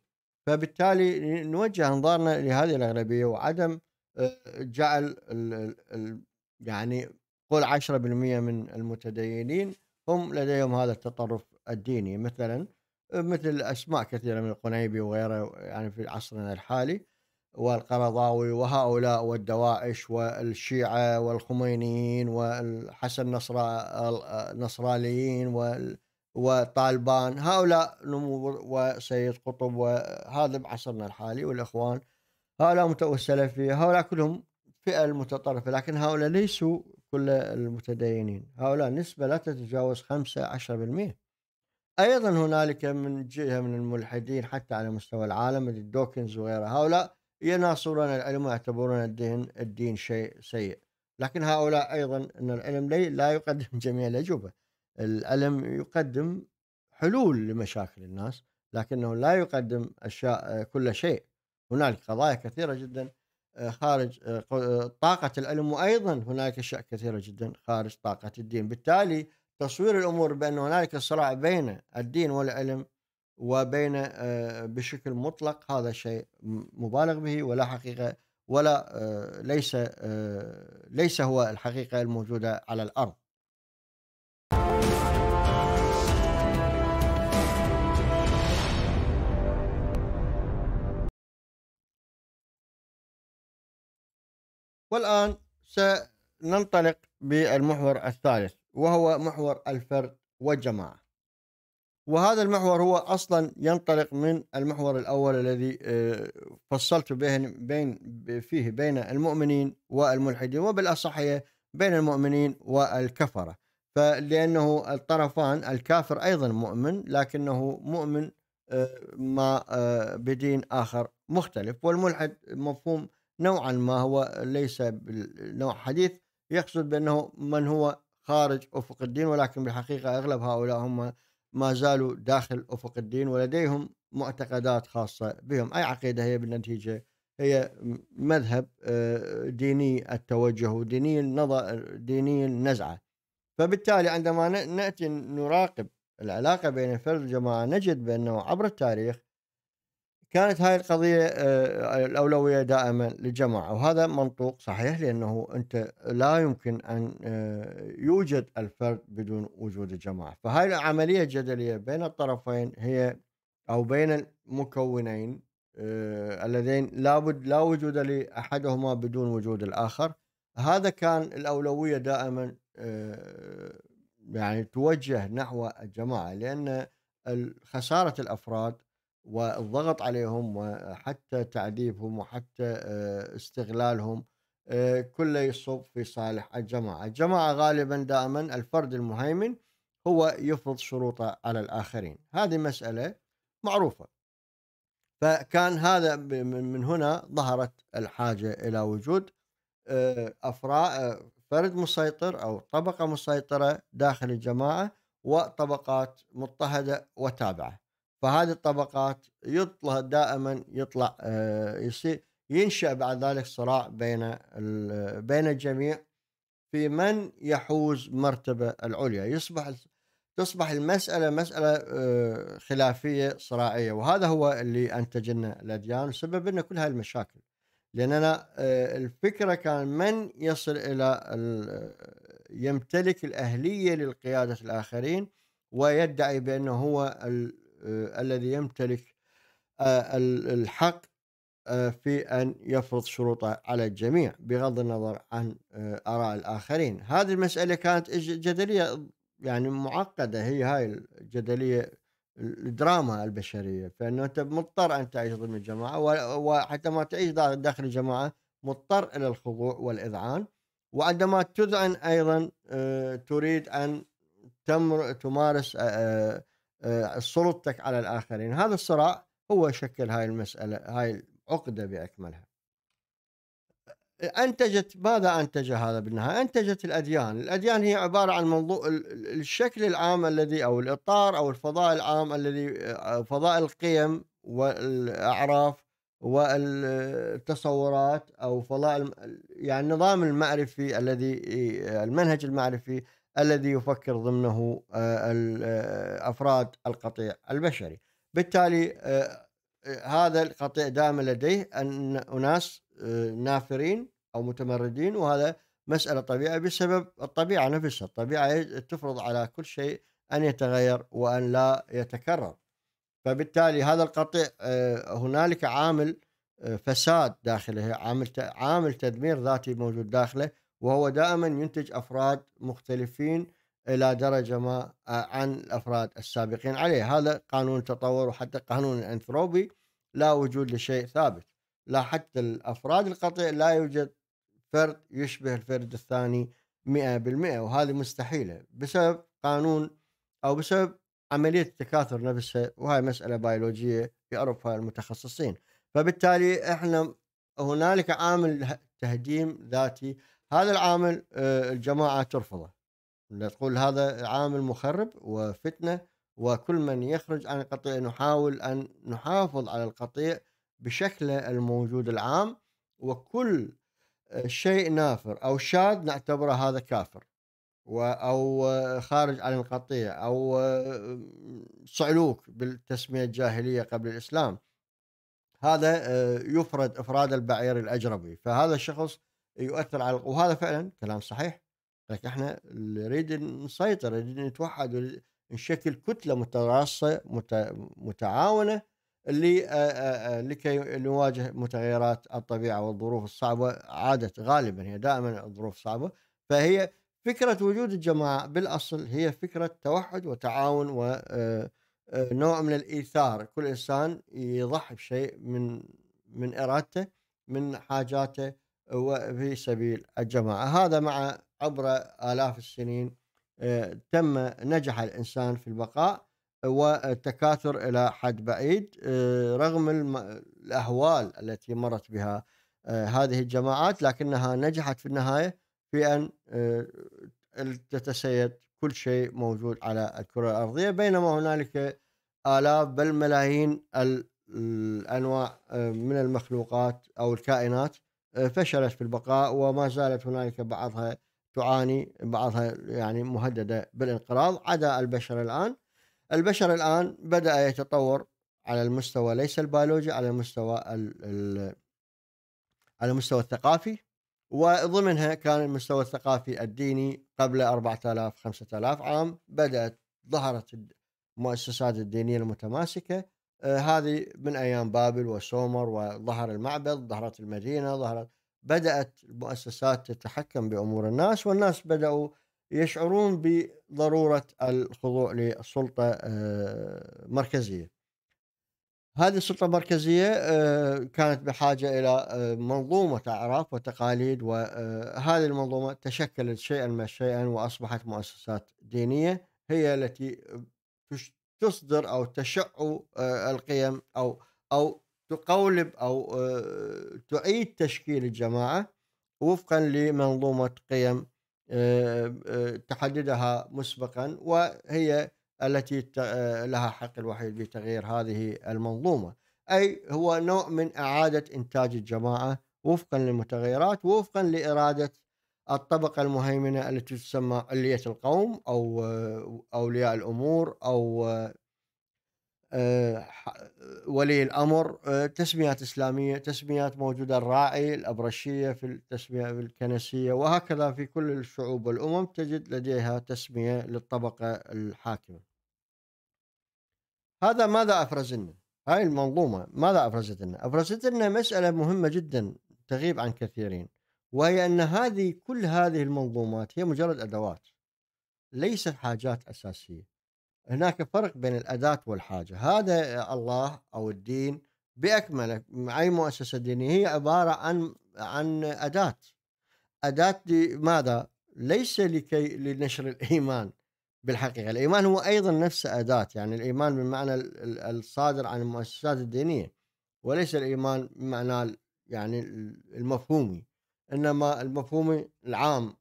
فبالتالي نوجه انظارنا لهذه الأغلبية وعدم آه، جعل الـ الـ يعني قول 10% من المتدينين هم لديهم هذا التطرف الديني مثلا مثل أسماء كثيرة من القنيبي وغيره يعني في عصرنا الحالي والقرضاوي وهؤلاء والدواعش والشيعة والخمينيين والحسن نصر النصراليين وطالبان هؤلاء نمور وسيد قطب وهذا بعصرنا الحالي والإخوان هؤلاء متوسلة فيه هؤلاء كلهم فئة المتطرفة لكن هؤلاء ليسوا كل المتدينين هؤلاء نسبة لا تتجاوز 5 10% ايضا هنالك من جهه من الملحدين حتى على مستوى العالم الدوكنز وغيره هؤلاء يناصرون العلم ويعتبرون الدين الدين شيء سيء لكن هؤلاء ايضا ان العلم لا يقدم جميع الاجوبه العلم يقدم حلول لمشاكل الناس لكنه لا يقدم اشياء آه، كل شيء هنالك قضايا كثيره جدا آه، خارج آه، طاقه العلم وايضا هنالك اشياء كثيره جدا خارج طاقه الدين بالتالي تصوير الامور بان هنالك صراع بين الدين والعلم وبين آه، بشكل مطلق هذا شيء مبالغ به ولا حقيقه ولا آه، ليس آه، ليس هو الحقيقه الموجوده على الارض. والان سننطلق بالمحور الثالث وهو محور الفرد والجماعه وهذا المحور هو اصلا ينطلق من المحور الاول الذي آه، فصلت بين بين فيه بين المؤمنين والملحدين وبالاصح هي بين المؤمنين والكفره فلانه الطرفان الكافر ايضا مؤمن لكنه مؤمن آه، ما آه، بدين اخر مختلف والملحد مفهوم نوعا ما هو ليس نوع حديث يقصد بانه من هو خارج افق الدين ولكن بالحقيقه اغلب هؤلاء هم ما زالوا داخل افق الدين ولديهم معتقدات خاصه بهم، اي عقيده هي بالنتيجه هي مذهب آه، ديني التوجه وديني النظر ديني النزعه. فبالتالي عندما ناتي نراقب العلاقه بين الفرد والجماعه نجد بانه عبر التاريخ كانت هاي القضية آه، الأولوية دائما للجماعة وهذا منطوق صحيح لأنه أنت لا يمكن أن آه، يوجد الفرد بدون وجود الجماعة فهاي العملية الجدلية بين الطرفين هي أو بين المكونين اللذين آه، لابد لا وجود لأحدهما بدون وجود الآخر هذا كان الأولوية دائما يعني توجه نحو الجماعة لأن خسارة الأفراد والضغط عليهم وحتى تعذيبهم وحتى آه، استغلالهم آه، كله يصب في صالح الجماعة الجماعة غالبا دائما الفرد المهيمن هو يفرض شروطه على الآخرين هذه مسألة معروفة فكان هذا من هنا ظهرت الحاجة إلى وجود آه، أفراد فرد مسيطر أو طبقة مسيطرة داخل الجماعة وطبقات مضطهدة وتابعة فهذه الطبقات يطلع دائما يطلع آه، يصير ينشا بعد ذلك صراع بين بين الجميع في من يحوز مرتبه العليا يصبح تصبح المساله مساله آه، خلافيه صراعيه وهذا هو اللي انتج لنا الاديان وسبب لنا كل هاي المشاكل لاننا آه، الفكره كان من يصل الى يمتلك الاهليه للقياده الاخرين ويدعي بانه هو آه، الذي يمتلك آه، الحق آه، في أن يفرض شروطه على الجميع بغض النظر عن آراء الآخرين هذه المسألة كانت جدلية يعني معقدة هي هاي الجدلية الدراما البشرية فأنه أنت مضطر أن تعيش ضمن الجماعة وحتى ما تعيش داخل الجماعة مضطر إلى الخضوع والإذعان وعندما تذعن أيضا تريد أن تمر تمارس آه، سلطتك على الآخرين هذا الصراع هو شكل هاي المسألة هاي العقدة بأكملها أنتجت ماذا أنتج هذا بالنهاية أنتجت الأديان الأديان هي عبارة عن منظو... الشكل العام الذي أو الإطار أو الفضاء العام الذي آه، فضاء القيم والأعراف والتصورات أو فضاء يعني النظام المعرفي الذي آه، المنهج المعرفي الذي يفكر ضمنه آه، آه، افراد القطيع البشري بالتالي آه، هذا القطيع دائما لديه ان اناس نافرين او متمردين وهذا مساله طبيعيه بسبب الطبيعه نفسها، الطبيعه تفرض على كل شيء ان يتغير وان لا يتكرر. فبالتالي هذا القطيع هنالك عامل فساد داخله، عامل عامل تدمير ذاتي موجود داخله وهو دائما ينتج افراد مختلفين الى درجه ما آه، عن الافراد السابقين عليه، هذا قانون التطور وحتى قانون الانثروبي لا وجود لشيء ثابت، لا حتى الافراد القطيع لا يوجد فرد يشبه الفرد الثاني 100% وهذه مستحيله بسبب قانون او بسبب عمليه التكاثر نفسها وهي مساله بيولوجيه في اوروبا المتخصصين، فبالتالي احنا هنالك عامل تهديم ذاتي هذا العامل آه، الجماعه ترفضه تقول هذا عامل مخرب وفتنه وكل من يخرج عن القطيع نحاول ان نحافظ على القطيع بشكله الموجود العام وكل آه، شيء نافر او شاذ نعتبره هذا كافر او آه، خارج عن القطيع او صعلوك بالتسميه الجاهليه قبل الاسلام هذا يفرد افراد البعير الاجربي فهذا الشخص يؤثر على وهذا فعلا كلام صحيح لكن احنا نريد نسيطر نريد نتوحد نشكل كتله متراصه متعاونه اللي لكي نواجه متغيرات الطبيعه والظروف الصعبه عاده غالبا هي دائما الظروف صعبه فهي فكره وجود الجماعه بالاصل هي فكره توحد وتعاون ونوع من الايثار كل انسان يضحي بشيء من من ارادته من حاجاته وفي سبيل الجماعة هذا مع عبر آلاف السنين آه، تم نجح الإنسان في البقاء والتكاثر إلى حد بعيد آه، رغم الأهوال التي مرت بها آه، هذه الجماعات لكنها نجحت في النهاية في أن تتسيد كل شيء موجود على الكرة الأرضية بينما هنالك آلاف بل ملايين الأنواع من المخلوقات أو الكائنات فشلت في البقاء وما زالت هنالك بعضها تعاني بعضها يعني مهدده بالانقراض عدا البشر الان البشر الان بدا يتطور على المستوى ليس البيولوجي على المستوى ال على المستوى الثقافي وضمنها كان المستوى الثقافي الديني قبل 4000 5000 عام بدات ظهرت المؤسسات الدينيه المتماسكه آه، هذه من ايام بابل وسومر وظهر المعبد ظهرت المدينه ظهرت بدات المؤسسات تتحكم بامور الناس والناس بداوا يشعرون بضروره الخضوع لسلطه آه، مركزيه. هذه السلطه المركزيه آه، كانت بحاجه الى منظومه اعراف وتقاليد وهذه المنظومه تشكلت شيئا ما شيئا واصبحت مؤسسات دينيه هي التي تصدر او تشع القيم او او تقولب او تعيد تشكيل الجماعه وفقا لمنظومه قيم تحددها مسبقا وهي التي لها حق الوحيد بتغيير هذه المنظومه اي هو نوع من اعاده انتاج الجماعه وفقا للمتغيرات ووفقا لاراده الطبقة المهيمنة التي تسمى علية القوم أو أولياء الأمور أو آه، ولي الأمر آه، تسميات إسلامية تسميات موجودة الراعي الأبرشية في التسمية الكنسية وهكذا في كل الشعوب والأمم تجد لديها تسمية للطبقة الحاكمة هذا ماذا أفرز لنا هاي المنظومة ماذا أفرزت لنا أفرزت لنا مسألة مهمة جدا تغيب عن كثيرين وهي ان هذه كل هذه المنظومات هي مجرد ادوات ليست حاجات اساسيه هناك فرق بين الاداه والحاجه هذا الله او الدين باكمله اي مؤسسه دينيه هي عباره عن عن اداه اداه لماذا؟ ليس لكي لنشر الايمان بالحقيقه الايمان هو ايضا نفس اداه يعني الايمان بمعنى الصادر عن المؤسسات الدينيه وليس الايمان بمعنى يعني المفهومي انما المفهوم العام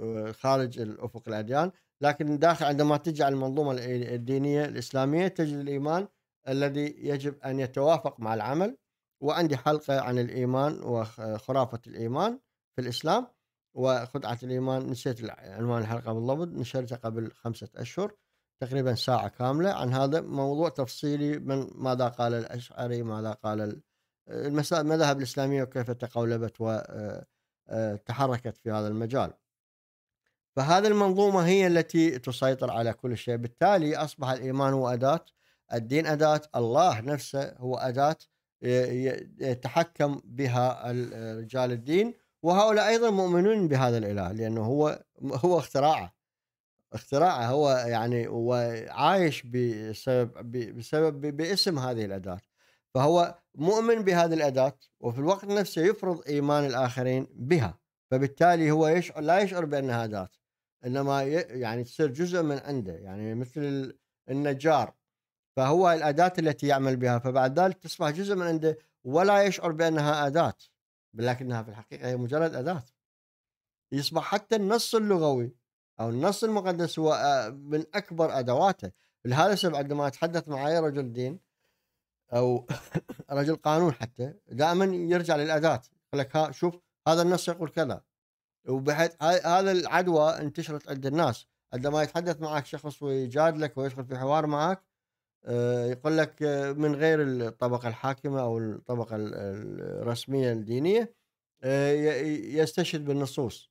آه، خارج الافق الاديان لكن داخل عندما تجي على المنظومه الدينيه الاسلاميه تجد الايمان الذي يجب ان يتوافق مع العمل وعندي حلقه عن الايمان وخرافه الايمان في الاسلام وخدعه الايمان نسيت عنوان الحلقه بالضبط نشرتها قبل خمسه اشهر تقريبا ساعه كامله عن هذا موضوع تفصيلي من ماذا قال الاشعري ماذا قال المذاهب الاسلاميه وكيف تقولبت و آه، آه، تحركت في هذا المجال فهذه المنظومة هي التي تسيطر على كل شيء بالتالي أصبح الإيمان هو أداة الدين أداة الله نفسه هو أداة يتحكم بها رجال الدين وهؤلاء أيضا مؤمنون بهذا الإله لأنه هو هو اختراعه اختراعه هو يعني وعايش بسبب بسبب باسم هذه الأداة فهو مؤمن بهذه الأداة وفي الوقت نفسه يفرض إيمان الآخرين بها فبالتالي هو يشعر لا يشعر بأنها أداة إنما يعني تصير جزء من عنده يعني مثل النجار فهو الأداة التي يعمل بها فبعد ذلك تصبح جزء من عنده ولا يشعر بأنها أداة لكنها في الحقيقة هي مجرد أداة يصبح حتى النص اللغوي أو النص المقدس هو آه، من أكبر أدواته لهذا السبب عندما أتحدث معي رجل دين او رجل قانون حتى دائما يرجع للاداه يقول لك ها شوف هذا النص يقول كذا وبحيث هذا العدوى انتشرت عند الناس عندما يتحدث معك شخص ويجادلك ويدخل في حوار معك آه، يقول لك آه، من غير الطبقه الحاكمه او الطبقه الرسميه الدينيه آه، يستشهد بالنصوص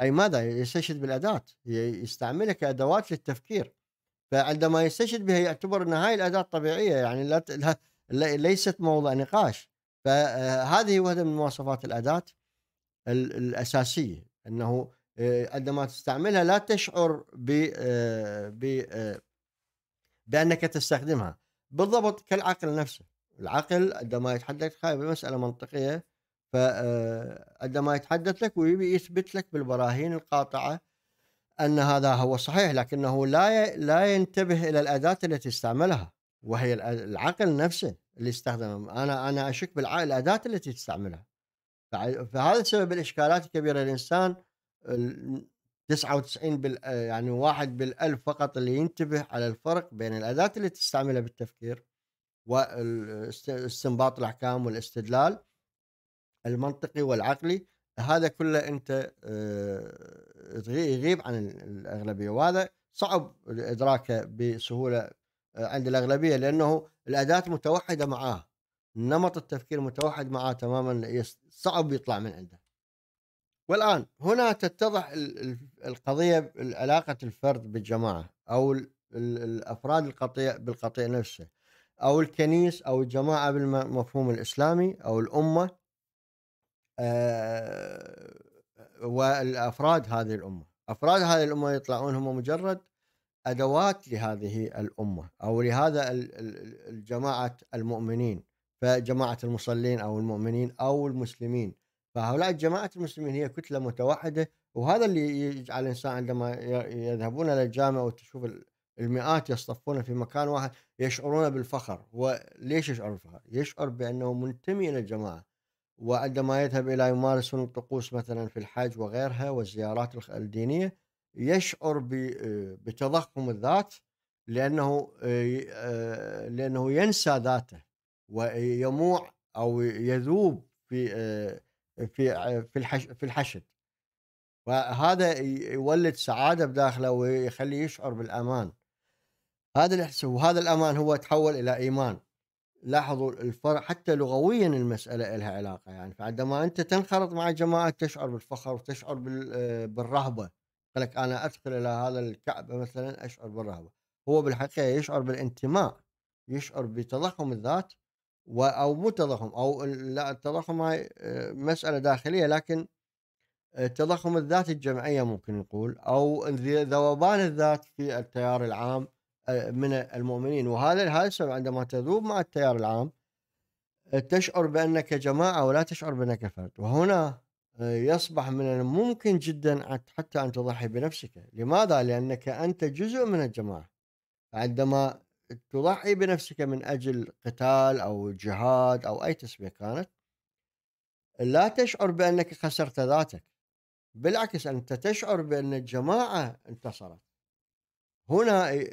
اي ماذا يستشهد بالاداه يستعملها كادوات للتفكير فعندما يستشهد بها يعتبر ان هاي الاداه الطبيعيه يعني لا, ليست موضع نقاش فهذه آه، واحده من مواصفات الاداه الاساسيه انه آه، عندما تستعملها لا تشعر ب آه، بانك تستخدمها بالضبط كالعقل نفسه العقل عندما يتحدث هاي بمساله منطقيه فعندما يتحدث لك ويبي يثبت لك بالبراهين القاطعه ان هذا هو صحيح لكنه لا لا ينتبه الى الاداه التي استعملها وهي العقل نفسه اللي استخدمه انا انا اشك بالعقل الاداه التي تستعملها فهذا سبب الاشكالات الكبيره الانسان 99 بال يعني واحد بالالف فقط اللي ينتبه على الفرق بين الاداه اللي تستعملها بالتفكير واستنباط الاحكام والاستدلال المنطقي والعقلي هذا كله انت آه، يغيب عن الاغلبيه وهذا صعب ادراكه بسهوله آه، عند الاغلبيه لانه الاداه متوحده معاه نمط التفكير متوحد معاه تماما صعب يطلع من عنده والان هنا تتضح القضيه علاقه الفرد بالجماعه او الافراد القطيع بالقطيع نفسه او الكنيس او الجماعه بالمفهوم الاسلامي او الامه آه، والافراد هذه الامه افراد هذه الامه يطلعون هم مجرد ادوات لهذه الامه او لهذا الجماعه المؤمنين فجماعه المصلين او المؤمنين او المسلمين فهؤلاء جماعه المسلمين هي كتله متوحده وهذا اللي يجعل الانسان عندما يذهبون الى الجامع وتشوف المئات يصطفون في مكان واحد يشعرون بالفخر وليش يشعر بالفخر؟ يشعر بانه منتمي الى الجماعه وعندما يذهب إلى يمارس الطقوس مثلا في الحج وغيرها والزيارات الدينية يشعر آه، بتضخم الذات لأنه آه، آه، لأنه ينسى ذاته ويموع أو يذوب في في في الحشد فهذا يولد سعادة بداخله ويخليه يشعر بالأمان هذا الإحساس وهذا الأمان هو تحول إلى إيمان لاحظوا الفرق حتى لغويا المساله لها علاقه يعني فعندما انت تنخرط مع جماعه تشعر بالفخر وتشعر آه، بالرهبه لك انا ادخل الى هذا الكعبه مثلا اشعر بالرهبه هو بالحقيقه يشعر بالانتماء يشعر بتضخم الذات او مو تضخم او لا التضخم هاي آه، مساله داخليه لكن آه، تضخم الذات الجمعيه ممكن نقول او ذوبان الذات في التيار العام من المؤمنين وهذا هذا السبب عندما تذوب مع التيار العام تشعر بانك جماعه ولا تشعر بانك فرد وهنا آه، يصبح من الممكن جدا حتى ان تضحي بنفسك لماذا لانك انت جزء من الجماعه عندما تضحي بنفسك من اجل قتال او جهاد او اي تسميه كانت لا تشعر بانك خسرت ذاتك بالعكس انت تشعر بان الجماعه انتصرت هنا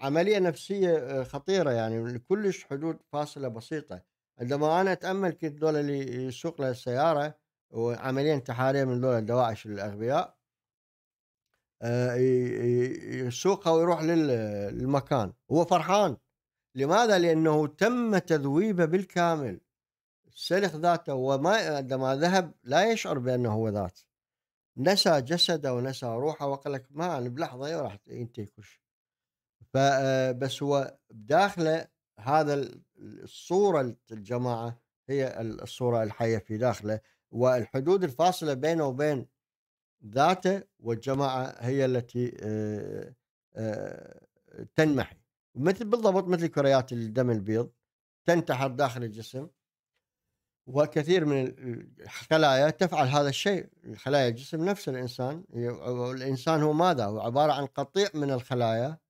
عملية نفسية آه، خطيرة يعني كلش حدود فاصلة بسيطة عندما أنا أتأمل كيف دول اللي يسوق له السيارة وعمليه انتحارية من دول الدواعش الأغبياء آه، يسوقها ويروح للمكان هو فرحان لماذا؟ لأنه تم تذويبه بالكامل سلخ ذاته وما عندما ذهب لا يشعر بأنه هو ذات نسى جسده ونسى روحه وقال لك ما أنا بلحظة راح ينتهي كل شيء فبس آه، هو بداخله هذا الصوره الجماعه هي الصوره الحيه في داخله والحدود الفاصله بينه وبين ذاته والجماعه هي التي آه، آه، تنمحي مثل بالضبط مثل كريات الدم البيض تنتحر داخل الجسم وكثير من الخلايا تفعل هذا الشيء خلايا الجسم نفس الانسان الانسان هو ماذا هو عباره عن قطيع من الخلايا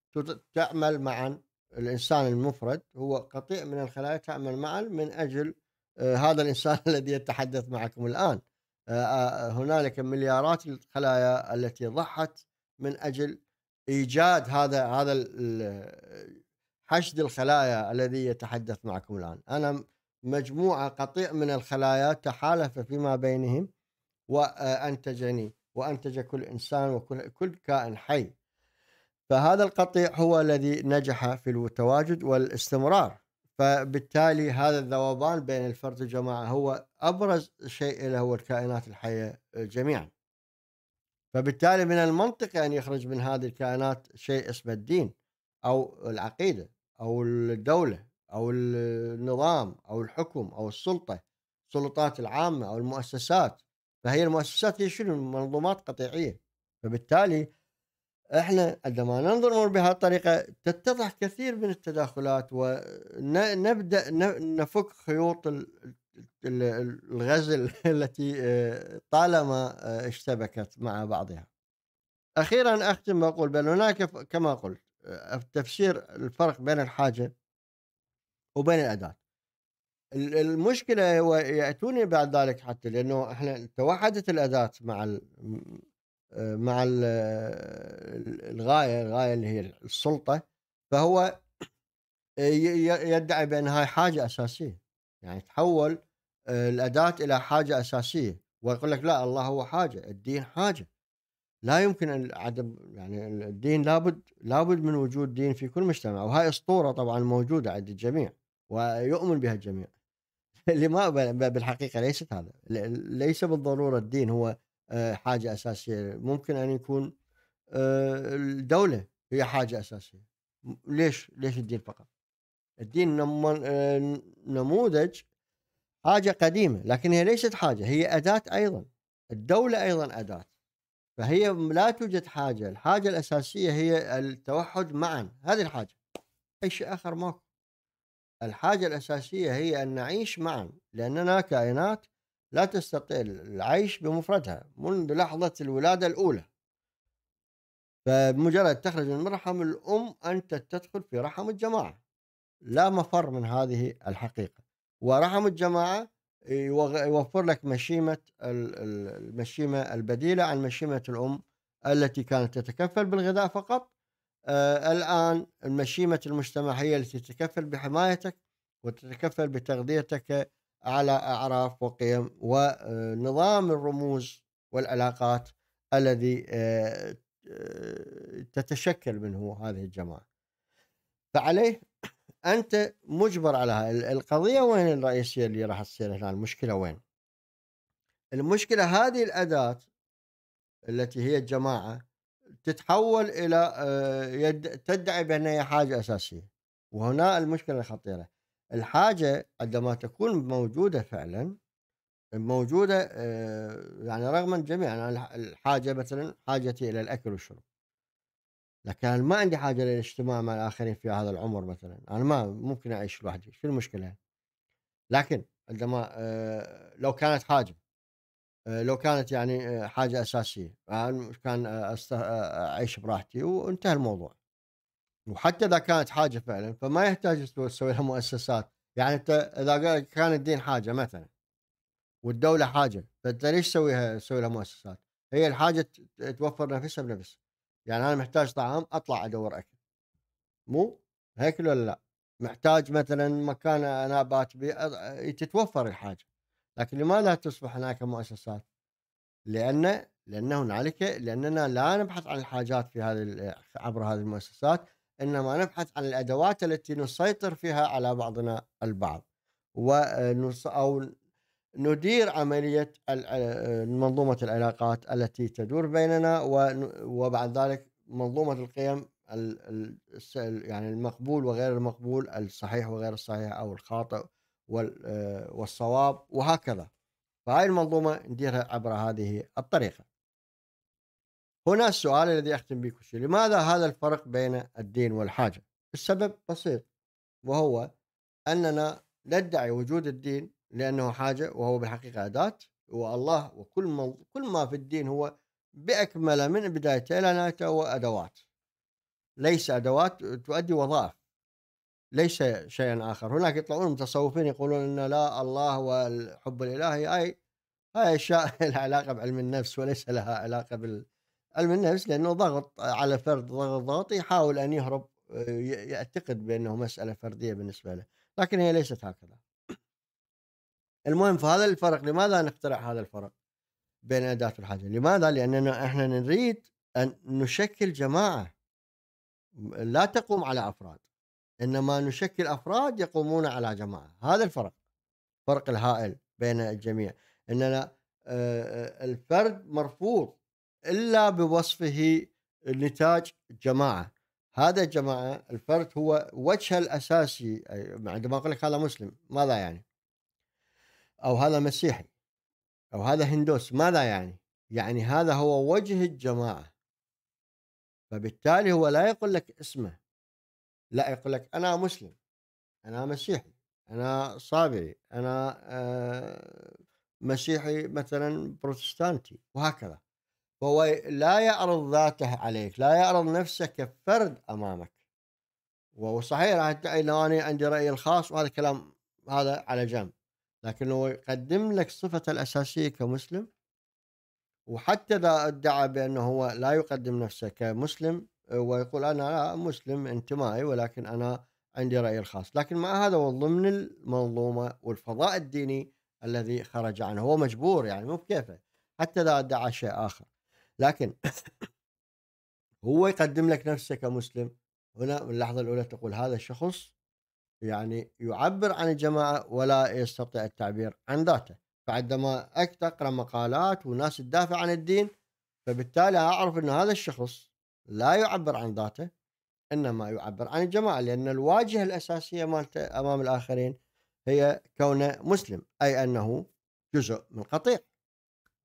تعمل معا الانسان المفرد هو قطيع من الخلايا تعمل معا من اجل آه، هذا الانسان الذي يتحدث معكم الان آه، آه، هنالك مليارات الخلايا التي ضحت من اجل ايجاد هذا هذا حشد الخلايا الذي يتحدث معكم الان انا مجموعه قطيع من الخلايا تحالف فيما بينهم وانتجني وانتج كل انسان وكل كل كائن حي فهذا القطيع هو الذي نجح في التواجد والاستمرار فبالتالي هذا الذوبان بين الفرد والجماعة هو أبرز شيء له هو الكائنات الحية جميعا فبالتالي من المنطقي أن يخرج من هذه الكائنات شيء اسمه الدين أو العقيدة أو الدولة أو النظام أو الحكم أو السلطة السلطات العامة أو المؤسسات فهي المؤسسات هي شنو منظومات قطيعية فبالتالي احنا عندما ننظر بهذه الطريقه تتضح كثير من التداخلات ونبدا نفك خيوط الغزل التي آه، طالما آه، اشتبكت مع بعضها. اخيرا اختم واقول بان هناك كما قلت آه، تفسير الفرق بين الحاجه وبين الاداه. المشكله هو ياتوني بعد ذلك حتى لانه احنا توحدت الاداه مع مع الغايه الغايه اللي هي السلطه فهو يدعي بان هاي حاجه اساسيه يعني تحول آه، الاداه الى حاجه اساسيه ويقول لك لا الله هو حاجه الدين حاجه لا يمكن عدم يعني الدين لابد لابد من وجود دين في كل مجتمع وهاي اسطوره طبعا موجوده عند الجميع ويؤمن بها الجميع اللي ما بالحقيقه ليست هذا ليس بالضروره الدين هو آه، حاجه اساسيه ممكن ان يكون آه، الدوله هي حاجه اساسيه ليش ليش الدين فقط الدين آه، نموذج حاجه قديمه لكن هي ليست حاجه هي اداه ايضا الدوله ايضا اداه فهي لا توجد حاجه الحاجه الاساسيه هي التوحد معا هذه الحاجه اي شيء اخر ماكو الحاجه الاساسيه هي ان نعيش معا لاننا كائنات لا تستطيع العيش بمفردها منذ لحظة الولادة الأولى فمجرد تخرج من رحم الأم أنت تدخل في رحم الجماعة لا مفر من هذه الحقيقة ورحم الجماعة يوفر لك مشيمة المشيمة البديلة عن مشيمة الأم التي كانت تتكفل بالغذاء فقط آه، الآن المشيمة المجتمع هي التي تتكفل بحمايتك وتتكفل بتغذيتك على أعراف وقيم ونظام الرموز والعلاقات الذي آه، تتشكل منه هذه الجماعة فعليه أنت مجبر على القضية وين الرئيسية اللي راح تصير هنا المشكلة وين المشكلة هذه الأداة التي هي الجماعة تتحول إلى آه، يد... تدعي بأنها حاجة أساسية وهنا المشكلة الخطيرة الحاجة عندما تكون موجودة فعلا موجودة آه، يعني رغم الجميع يعني الحاجة مثلا حاجتي إلى الأكل والشرب لكن أنا ما عندي حاجة للاجتماع مع الآخرين في هذا العمر مثلا أنا ما ممكن أعيش لوحدي شو المشكلة لكن عندما آه، لو كانت حاجة آه، لو كانت يعني حاجة أساسية كان أعيش براحتي وانتهى الموضوع وحتى اذا كانت حاجه فعلا فما يحتاج تسوي لها مؤسسات يعني انت اذا كان الدين حاجه مثلا والدوله حاجه فانت ليش تسويها تسوي لها مؤسسات؟ هي الحاجه توفر نفسها بنفسها يعني انا محتاج طعام اطلع ادور اكل مو هيك ولا لا؟ محتاج مثلا مكان انا بات بيه تتوفر الحاجه لكن لماذا تصبح هناك مؤسسات؟ لان لان هنالك لاننا لا نبحث عن الحاجات في هذه عبر هذه المؤسسات انما نبحث عن الادوات التي نسيطر فيها على بعضنا البعض ونص او ندير عمليه آه، منظومه العلاقات التي تدور بيننا وبعد ذلك منظومه القيم يعني المقبول وغير المقبول الصحيح وغير الصحيح او الخاطئ آه، والصواب وهكذا فهاي المنظومه نديرها عبر هذه الطريقه هنا السؤال الذي أختم به كل شيء لماذا هذا الفرق بين الدين والحاجة السبب بسيط وهو أننا ندعي وجود الدين لأنه حاجة وهو بالحقيقة أداة والله وكل ما كل ما في الدين هو بأكمله من بدايته إلى نهايته هو أدوات ليس أدوات تؤدي وظائف ليس شيئا آخر هناك يطلعون متصوفين يقولون أن لا الله والحب الإلهي أي هاي أشياء لها علاقة بعلم النفس وليس لها علاقة بال علم النفس لانه ضغط على فرد ضغط ضغط يحاول ان يهرب آه، يعتقد بانه مساله فرديه بالنسبه له لكن هي ليست هكذا المهم فهذا الفرق لماذا نخترع هذا الفرق بين اداه الحاجه لماذا لاننا احنا نريد ان نشكل جماعه لا تقوم على افراد انما نشكل افراد يقومون على جماعه هذا الفرق فرق الهائل بين الجميع اننا آه، آه، الفرد مرفوض الا بوصفه نتاج جماعه هذا الجماعه الفرد هو وجهه الاساسي عندما اقول لك هذا مسلم ماذا يعني؟ او هذا مسيحي او هذا هندوس ماذا يعني؟ يعني هذا هو وجه الجماعه فبالتالي هو لا يقول لك اسمه لا يقول لك انا مسلم انا مسيحي انا صابري انا آه، مسيحي مثلا بروتستانتي وهكذا فهو لا يعرض ذاته عليك لا يعرض نفسه كفرد امامك وصحيح راح لو انا عندي رايي الخاص وهذا كلام هذا على جنب لكن هو يقدم لك صفته الاساسيه كمسلم وحتى اذا ادعى بانه هو لا يقدم نفسه كمسلم ويقول انا لا مسلم انتمائي ولكن انا عندي رايي الخاص لكن مع هذا هو ضمن المنظومه والفضاء الديني الذي خرج عنه هو مجبور يعني مو بكيفه حتى اذا ادعى شيء اخر لكن هو يقدم لك نفسه كمسلم هنا من اللحظة الأولى تقول هذا الشخص يعني يعبر عن الجماعة ولا يستطيع التعبير عن ذاته فعندما اقرا مقالات وناس تدافع عن الدين فبالتالي أعرف أن هذا الشخص لا يعبر عن ذاته إنما يعبر عن الجماعة لأن الواجهة الأساسية مالته أمام الآخرين هي كونه مسلم أي أنه جزء من قطيع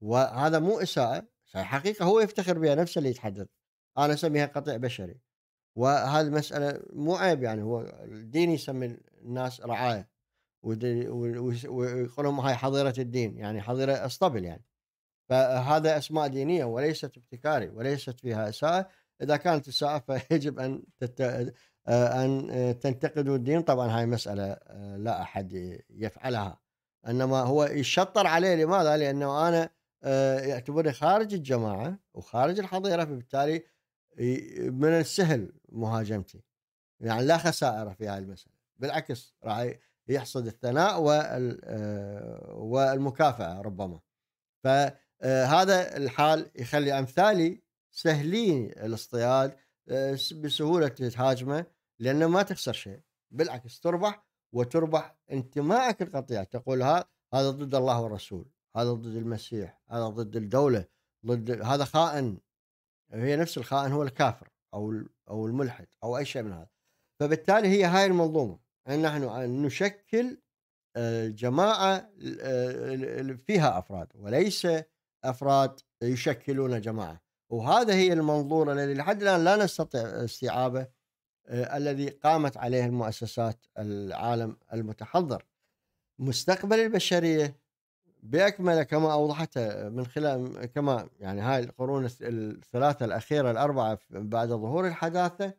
وهذا مو إساءة حقيقه هو يفتخر بها نفسه اللي يتحدث انا اسميها قطيع بشري وهذه المساله مو عيب يعني هو الدين يسمي الناس رعايه ويقول لهم هاي حظيره الدين يعني حظيره اسطبل يعني فهذا اسماء دينيه وليست ابتكاري وليست فيها اساءه اذا كانت اساءه فيجب ان تت... ان تنتقدوا الدين طبعا هاي مساله آه، لا احد يفعلها انما هو يشطر عليه لماذا؟ لانه انا آه، يعتبرني خارج الجماعه وخارج الحظيره فبالتالي من السهل مهاجمته يعني لا خسائر في هاي المساله بالعكس راح يحصد الثناء آه، والمكافاه ربما فهذا آه، الحال يخلي امثالي سهلين الاصطياد بسهوله تهاجمه لانه ما تخسر شيء بالعكس تربح وتربح انتمائك القطيع تقول هذا ضد الله والرسول هذا ضد المسيح هذا ضد الدولة ضد هذا خائن هي نفس الخائن هو الكافر أو أو الملحد أو أي شيء من هذا فبالتالي هي هاي المنظومة أن نحن نشكل آه، جماعة آه، فيها أفراد وليس أفراد يشكلون جماعة وهذا هي المنظور الذي لحد الآن لا نستطيع استيعابه آه، الذي قامت عليه المؤسسات العالم المتحضر مستقبل البشرية باكمله كما اوضحته من خلال كما يعني هاي القرون الثلاثه الاخيره الاربعه بعد ظهور الحداثه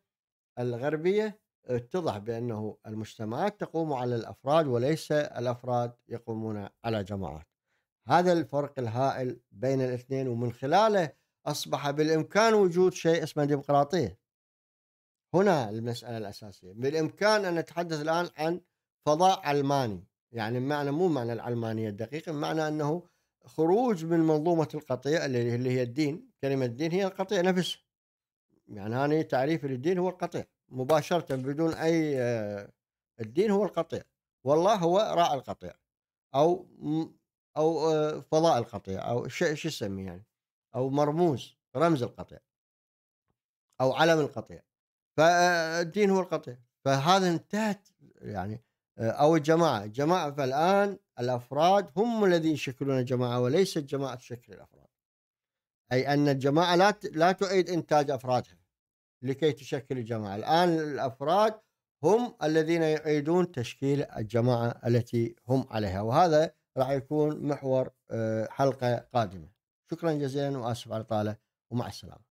الغربيه اتضح بانه المجتمعات تقوم على الافراد وليس الافراد يقومون على جماعات. هذا الفرق الهائل بين الاثنين ومن خلاله اصبح بالامكان وجود شيء اسمه ديمقراطيه. هنا المساله الاساسيه، بالامكان ان نتحدث الان عن فضاء علماني يعني معنى مو معنى العلمانية الدقيقة معنى أنه خروج من منظومة القطيع اللي هي الدين كلمة الدين هي القطيع نفسه يعني هذا تعريف للدين هو القطيع مباشرة بدون أي آه، الدين هو القطيع والله هو راعي القطيع أو أو آه، فضاء القطيع أو شيء شو يسميه يعني أو مرموز رمز القطيع أو علم القطيع فالدين هو القطيع فهذا انتهت يعني آه، او الجماعه، الجماعه فالان الافراد هم الذين يشكلون الجماعه وليس الجماعه تشكل الافراد. اي ان الجماعه لا لا تعيد انتاج افرادها لكي تشكل الجماعه، الان الافراد هم الذين يعيدون تشكيل الجماعه التي هم عليها وهذا راح يكون محور آه، حلقه قادمه. شكرا جزيلا واسف على الاطاله ومع السلامه.